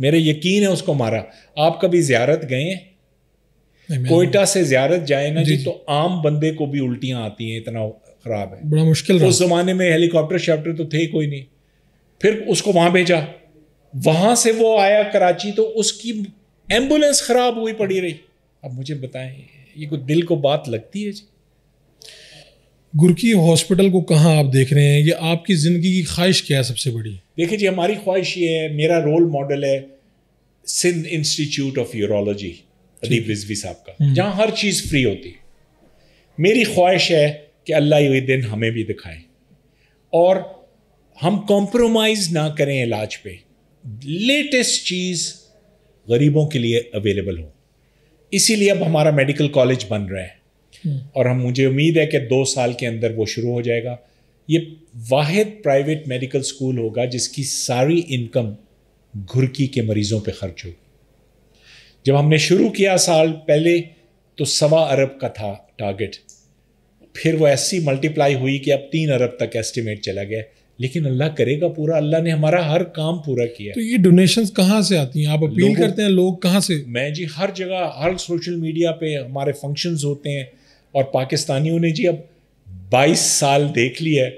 मेरे यकीन है उसको मारा आप कभी ज्यारत गए कोयटा से ज्यारत जाए ना जी, जी तो आम बंदे को भी उल्टियां आती हैं इतना खराब है बड़ा मुश्किल उस जमाने में हेलीकॉप्टर शेप्टर तो थे कोई नहीं फिर उसको वहां भेजा वहां से वो आया कराची तो उसकी एम्बुलेंस खराब हुई पड़ी रही अब मुझे बताएं ये कोई दिल को बात लगती है जी गुरकी हॉस्पिटल को कहाँ आप देख रहे हैं ये आपकी ज़िंदगी की ख्वाहिश क्या है सबसे बड़ी देखिए जी हमारी ख्वाहिश ये है मेरा रोल मॉडल है Sindh Institute of Urology Adeeb Rizvi Sahab का हम्म। जहाँ हर चीज़ फ्री होती है मेरी ख्वाहिश है कि अल्लाह ये दिन हमें भी दिखाए और हम कॉम्प्रोमाइज़ ना करें इलाज पे लेटेस्ट चीज़ गरीबों के लिए अवेलेबल हो इसीलिए अब हमारा मेडिकल कॉलेज बन रहा है हम्म। और हम मुझे उम्मीद है कि दो साल के अंदर वो शुरू हो जाएगा ये वाहिद प्राइवेट मेडिकल स्कूल होगा जिसकी सारी इनकम घुर्की के मरीजों पे खर्च होगी जब हमने शुरू किया साल पहले तो सवा अरब का था टारगेट फिर वो ऐसी मल्टीप्लाई हुई कि अब तीन अरब तक एस्टिमेट चला गया लेकिन अल्लाह करेगा पूरा अल्लाह ने हमारा हर काम पूरा किया तो ये डोनेशंस कहाँ से आती हैं आप अपील करते हैं लोग कहाँ से मैं जी हर जगह हर सोशल मीडिया पे हमारे फंक्शंस होते हैं और पाकिस्तानियों ने जी अब 22 साल देख लिया है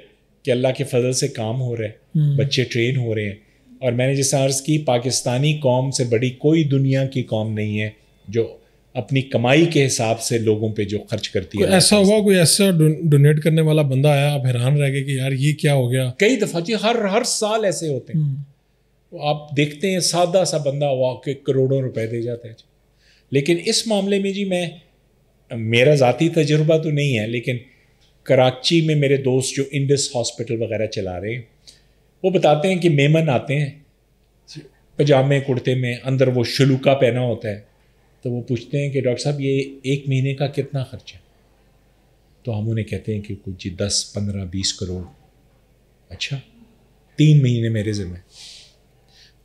कि अल्लाह के फजल से काम हो रहे हैं हम्म। बच्चे ट्रेन हो रहे हैं और मैंने जैसे अर्ज़ की पाकिस्तानी कौम से बड़ी कोई दुनिया की कौम नहीं है जो अपनी कमाई के हिसाब से लोगों पे जो खर्च करती है ऐसा हुआ कोई ऐसा डोनेट करने वाला बंदा आया आप हैरान रह गए कि यार ये क्या हो गया कई दफ़ा जी हर हर साल ऐसे होते हैं हम्म। आप देखते हैं सादा सा बंदा वाकई करोड़ों रुपए दे जाता है लेकिन इस मामले में जी मैं मेरा ज़ाती तजुर्बा तो नहीं है लेकिन कराची में मेरे दोस्त जो इंडस हॉस्पिटल वगैरह चला रहे हैं वो बताते हैं कि मेमन आते हैं पजामे कुर्ते में अंदर वो शलूका पहना होता है तो वो पूछते हैं कि डॉक्टर साहब ये एक महीने का कितना खर्चा तो हम उन्हें कहते हैं कि कुछ जी दस पंद्रह बीस करोड़ अच्छा तीन महीने मेरे जिम्मे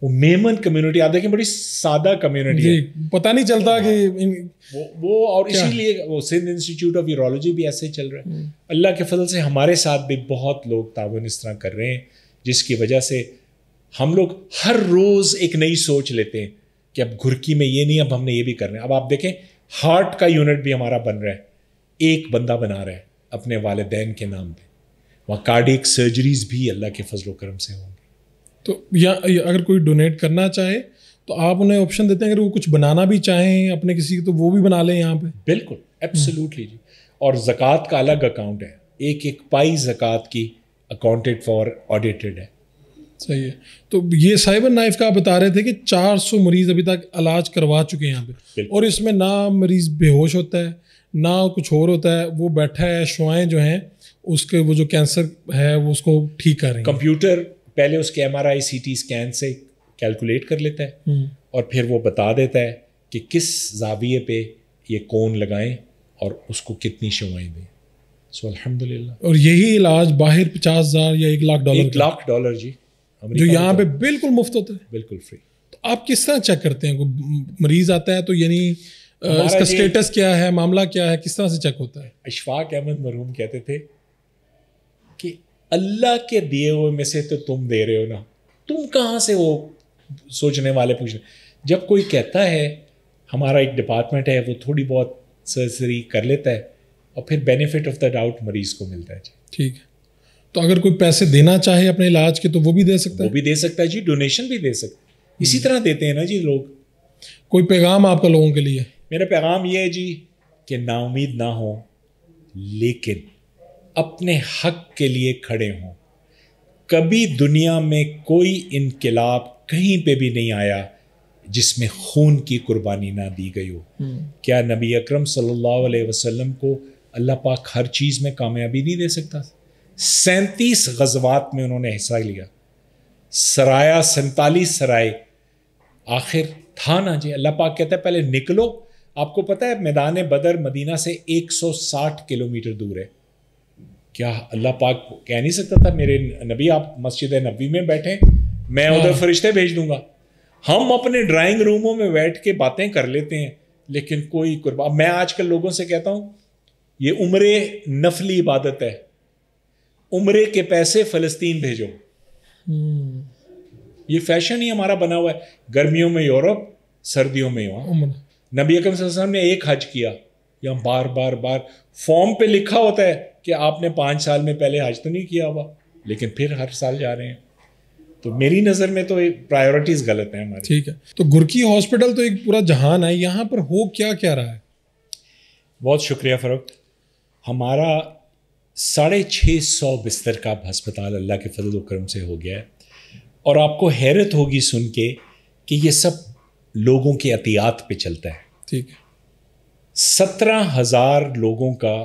वो मेमन कम्युनिटी आप देखें बड़ी सादा कम्युनिटी है पता नहीं चलता कि हाँ। इन... वो वो और इसीलिए वो सिंध इंस्टीट्यूट ऑफ यूरोलॉजी भी ऐसे चल रहा है हम्म। अल्लाह के फजल से हमारे साथ भी बहुत लोग ताउन इस तरह कर रहे हैं जिसकी वजह से हम लोग हर रोज़ एक नई सोच लेते हैं कि अब घुरकी में ये नहीं अब हमने ये भी करना है अब आप देखें हार्ट का यूनिट भी हमारा बन रहा है एक बंदा बना रहा है अपने वालदेन के नाम पे वहाँ कार्डिक सर्जरीज भी अल्लाह के फजल करम से होंगी तो या, या अगर कोई डोनेट करना चाहे तो आप उन्हें ऑप्शन देते हैं अगर वो कुछ बनाना भी चाहें अपने किसी तो वो भी बना लें यहाँ पे बिल्कुल एब्सोल्युटली जी और ज़क़़त का अलग अकाउंट है एक एक पाई ज़क़़त की अकाउंटेड फॉर ऑडिटेड है सही है तो ये साइबर नाइफ का आप बता रहे थे कि 400 मरीज अभी तक इलाज करवा चुके हैं यहाँ पे और इसमें ना मरीज बेहोश होता है ना कुछ और होता है वो बैठा है शुआएं जो हैं उसके वो जो कैंसर है वो उसको ठीक कर रहे हैं कंप्यूटर पहले उसके M R I C T scan से कैलकुलेट कर लेता है हम्म। और फिर वो बता देता है कि किस जाविये पे ये कौन लगाएं और उसको कितनी शुआएं दें सो so, और यही इलाज बाहर पचास हज़ार या एक लाख डॉलर एक लाख डॉलर जी जो यहाँ पे बिल्कुल मुफ्त होता है बिल्कुल फ्री तो आप किस तरह चेक करते हैं मरीज आता है तो यानी इसका स्टेटस क्या है मामला क्या है किस तरह से चेक होता है अशफाक अहमद मरूम कहते थे कि अल्लाह के दिए हुए में से तो तुम दे रहे हो ना तुम कहाँ से वो सोचने वाले पूछने जब कोई कहता है हमारा एक डिपार्टमेंट है वो थोड़ी बहुत सर्जरी कर लेता है और फिर बेनिफिट ऑफ द डाउट मरीज़ को मिलता है ठीक है तो अगर कोई पैसे देना चाहे अपने इलाज के तो वो भी दे सकता है वो भी दे सकता है जी डोनेशन भी दे सकता इसी तरह देते हैं ना जी लोग कोई पैगाम आपका लोगों के लिए मेरा पैगाम ये है जी कि नाउमीद ना हो लेकिन अपने हक के लिए खड़े हों कभी दुनिया में कोई इनकलाब कहीं पे भी नहीं आया जिसमें खून की कुर्बानी ना दी गई हो हम्म। क्या नबी अकरम सल्लल्लाहु अलैहि वसल्लम को अल्लाह पाक हर चीज़ में कामयाबी नहीं दे सकता सैंतीस गजबात में उन्होंने हिस्सा लिया सराया सैतालीस सराय आखिर था ना जी अल्लाह पाक कहता है पहले निकलो आपको पता है मैदान बदर मदीना से 160 किलोमीटर दूर है क्या अल्लाह पाक कह नहीं सकता था मेरे नबी आप मस्जिद नबी में बैठे मैं हाँ। उधर फरिश्ते भेज दूंगा हम अपने ड्राइंग रूमों में बैठ के बातें कर लेते हैं लेकिन कोई कुर्बान मैं आजकल लोगों से कहता हूं ये उम्र नफली इबादत है उम्र के पैसे फलस्तीन भेजो हम्म। ये फैशन ही हमारा बना हुआ है गर्मियों में यूरोप सर्दियों में वहाँ नबी अकम ने एक हज किया या बार बार बार फॉर्म पे लिखा होता है कि आपने पांच साल में पहले हज तो नहीं किया हुआ लेकिन फिर हर साल जा रहे हैं तो मेरी नज़र में तो प्रायोरिटीज़ गलत है हमारी ठीक है तो गुरकी हॉस्पिटल तो एक पूरा जहान है यहाँ पर हो क्या क्या रहा है बहुत शुक्रिया फरोख हमारा साढ़े छः सौ बिस्तर का अस्पताल अल्लाह के फजल करम से हो गया है और आपको हैरत होगी सुन के कि ये सब लोगों के अतियात पे चलता है ठीक सत्रह हज़ार लोगों का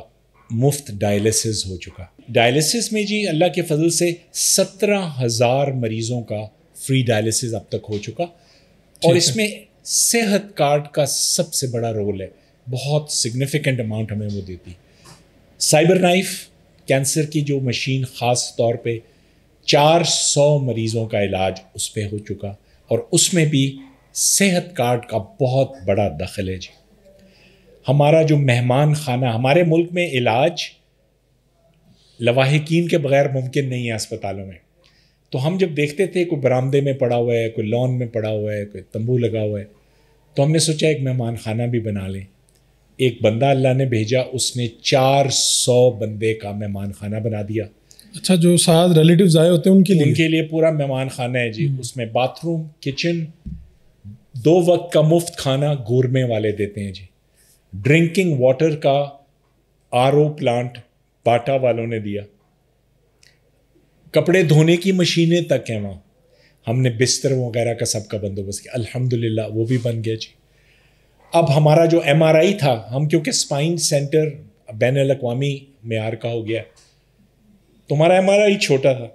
मुफ्त डायलिसिस हो चुका डायलिसिस में जी अल्लाह के फजल से सत्रह हज़ार मरीज़ों का फ्री डायलिसिस अब तक हो चुका और इसमें सेहत कार्ड का सबसे बड़ा रोल है बहुत सिग्निफिकेंट अमाउंट हमें वो देती साइबर नाइफ कैंसर की जो मशीन ख़ास तौर पे 400 मरीज़ों का इलाज उस पर हो चुका और उसमें भी सेहत कार्ड का बहुत बड़ा दखल है जी हमारा जो मेहमान खाना हमारे मुल्क में इलाज लवाहकिन के बगैर मुमकिन नहीं है अस्पतालों में तो हम जब देखते थे कोई बरामदे में पड़ा हुआ है कोई लॉन में पड़ा हुआ है कोई तंबू लगा हुआ है तो हमने सोचा एक मेहमान खाना भी बना लें एक बंदा अल्लाह ने भेजा उसने चार सौ बंदे का मेहमान खाना बना दिया अच्छा जो साथ रिलेटिव आए होते हैं उनके लिए उनके लिए पूरा मेहमान खाना है जी हम्म। उसमें बाथरूम किचन दो वक्त का मुफ्त खाना गोरमे वाले देते हैं जी ड्रिंकिंग वाटर का आर प्लांट बाटा वालों ने दिया कपड़े धोने की मशीनें तक हैं वहाँ हमने बिस्तर वगैरह का सबका बंदोबस्त किया अलहमदिल्ला वो भी बन गया जी अब हमारा जो एम था हम क्योंकि स्पाइन सेंटर बैन अवी मैार का हो गया तुम्हारा एम आर छोटा था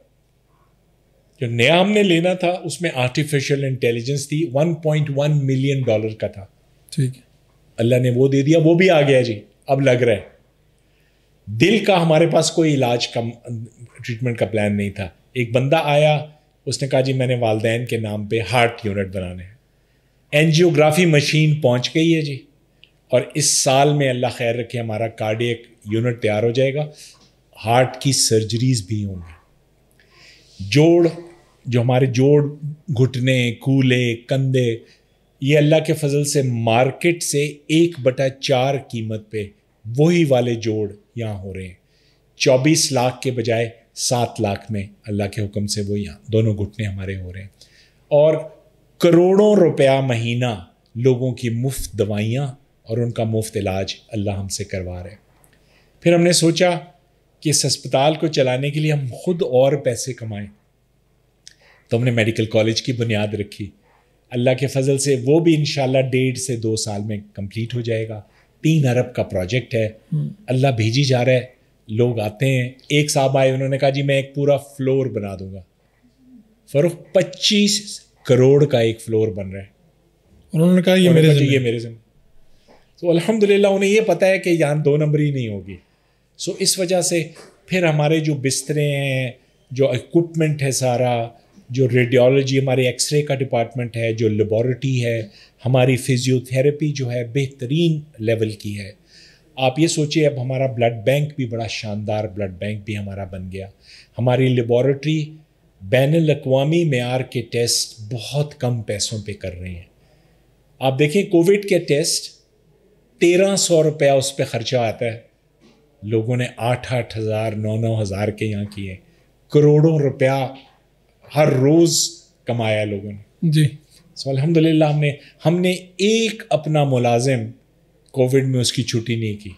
जो नया हमने लेना था उसमें आर्टिफिशियल इंटेलिजेंस थी 1.1 मिलियन डॉलर का था ठीक अल्लाह ने वो दे दिया वो भी आ गया जी अब लग रहा है दिल का हमारे पास कोई इलाज का ट्रीटमेंट का प्लान नहीं था एक बंदा आया उसने कहा जी मैंने वालदेन के नाम पे हार्ट यूनिट बनाने एनजियोग्राफी मशीन पहुंच गई है जी और इस साल में अल्लाह खैर रखे हमारा कार्डियक यूनिट तैयार हो जाएगा हार्ट की सर्जरीज भी होंगी जोड़ जो हमारे जोड़ घुटने कूले कंधे ये अल्लाह के फजल से मार्केट से एक बटा चार कीमत पे वही वाले जोड़ यहाँ हो रहे हैं चौबीस लाख के बजाय सात लाख में अल्लाह के हुक्म से वो यहाँ दोनों घुटने हमारे हो रहे हैं और करोड़ों रुपया महीना लोगों की मुफ्त दवाइयाँ और उनका मुफ्त इलाज अल्लाह हमसे करवा रहे फिर हमने सोचा कि इस अस्पताल को चलाने के लिए हम खुद और पैसे कमाएं तो हमने मेडिकल कॉलेज की बुनियाद रखी अल्लाह के फजल से वो भी इन डेढ़ से दो साल में कंप्लीट हो जाएगा तीन अरब का प्रोजेक्ट है हम्म। अल्लाह भेजी जा रहा है लोग आते हैं एक साहब आए उन्होंने कहा जी मैं एक पूरा फ्लोर बना दूंगा फरुख पच्चीस करोड़ का एक फ्लोर बन रहा है उन्होंने कहा ये मेरे ये मेरे से तो अलहमदिल्ला उन्हें ये पता है कि यहाँ दो नंबर ही नहीं होगी सो इस वजह से फिर हमारे जो बिस्तरे हैं जो इक्विपमेंट है सारा जो रेडियोलॉजी हमारे एक्सरे का डिपार्टमेंट है जो लेबॉरेटरी है हमारी फिजियोथेरेपी जो है बेहतरीन लेवल की है आप ये सोचिए अब हमारा ब्लड बैंक भी बड़ा शानदार ब्लड बैंक भी हमारा बन गया हमारी लेबॉरेटरी बैन अवी मैार के टेस्ट बहुत कम पैसों पे कर रहे हैं आप देखें कोविड के टेस्ट तेरह सौ रुपया उस पर ख़र्चा आता है लोगों ने आठ आठ हज़ार नौ नौ हज़ार के यहाँ किए करोड़ों रुपया हर रोज़ कमाया लोगों ने जी सो अलहमद अल्हम्दुलिल्लाह हमने हमने एक अपना मुलाजिम कोविड में उसकी छुट्टी नहीं की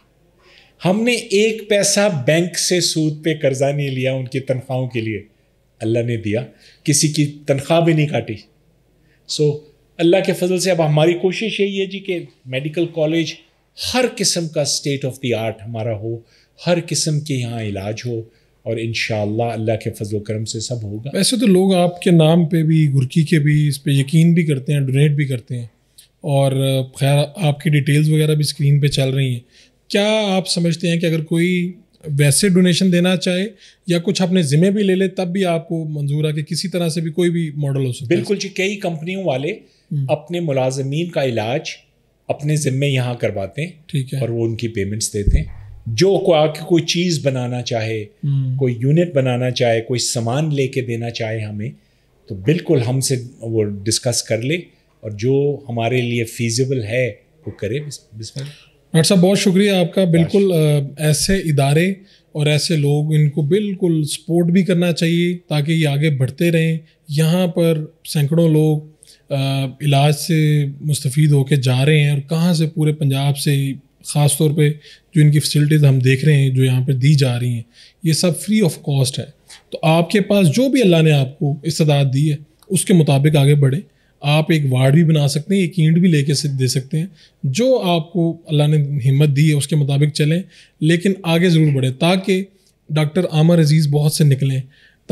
हमने एक पैसा बैंक से सूद पे कर्जा नहीं लिया उनकी तनख्वाहों के लिए अल्लाह ने दिया किसी की तनख्वाह भी नहीं काटी सो so, अल्लाह के फजल से अब हमारी कोशिश यही है जी कि मेडिकल कॉलेज हर किस्म का स्टेट ऑफ द आर्ट हमारा हो हर किस्म के यहाँ इलाज हो और इन अल्लाह के फजल करम से सब होगा वैसे तो लोग आपके नाम पे भी गुरकी के भी इस पर यकीन भी करते हैं डोनेट भी करते हैं और खैर आपकी डिटेल्स वगैरह भी स्क्रीन पे चल रही हैं क्या आप समझते हैं कि अगर कोई वैसे डोनेशन देना चाहे या कुछ अपने जिम्मे भी ले ले तब भी आपको मंजूर है कि किसी तरह से भी कोई भी मॉडल हो सकता बिल्कुल जी कई कंपनियों वाले हम्म। अपने मुलाजमीन का इलाज अपने ज़िम्मे यहाँ करवाते हैं ठीक है और वो उनकी पेमेंट्स देते हैं जो को आके कोई चीज़ बनाना चाहे हम्म। कोई यूनिट बनाना चाहे कोई सामान लेके देना चाहे हमें तो बिल्कुल हमसे वो डिस्कस कर ले और जो हमारे लिए फीजिबल है वो करे बिस्मिल्लाह डॉक्टर साहब बहुत शुक्रिया आपका बिल्कुल ऐसे इदारे और ऐसे लोग इनको बिल्कुल सपोर्ट भी करना चाहिए ताकि ये आगे बढ़ते रहें यहाँ पर सैकड़ों लोग आ, इलाज से मुस्तफ़ होकर जा रहे हैं और कहाँ से पूरे पंजाब से ख़ास तौर पे जो इनकी फैसिलिटीज़ हम देख रहे हैं जो यहाँ पर दी जा रही हैं ये सब फ्री ऑफ कॉस्ट है तो आपके पास जो भी अल्लाह ने आपको इस्तात दी है उसके मुताबिक आगे बढ़ें आप एक वार्ड भी बना सकते हैं एक ईंट भी लेके दे सकते हैं जो आपको अल्लाह ने हिम्मत दी है उसके मुताबिक चलें लेकिन आगे ज़रूर बढ़ें ताकि डॉक्टर आमर अजीज़ बहुत से निकलें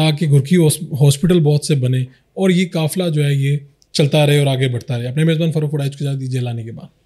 ताकि घुरकी हॉस्पिटल बहुत से बने और ये काफ़िला जो है ये चलता रहे और आगे बढ़ता रहे अपने मेज़बान फ़रूक उड़ाइज के साथ दीजिए लाने के बाद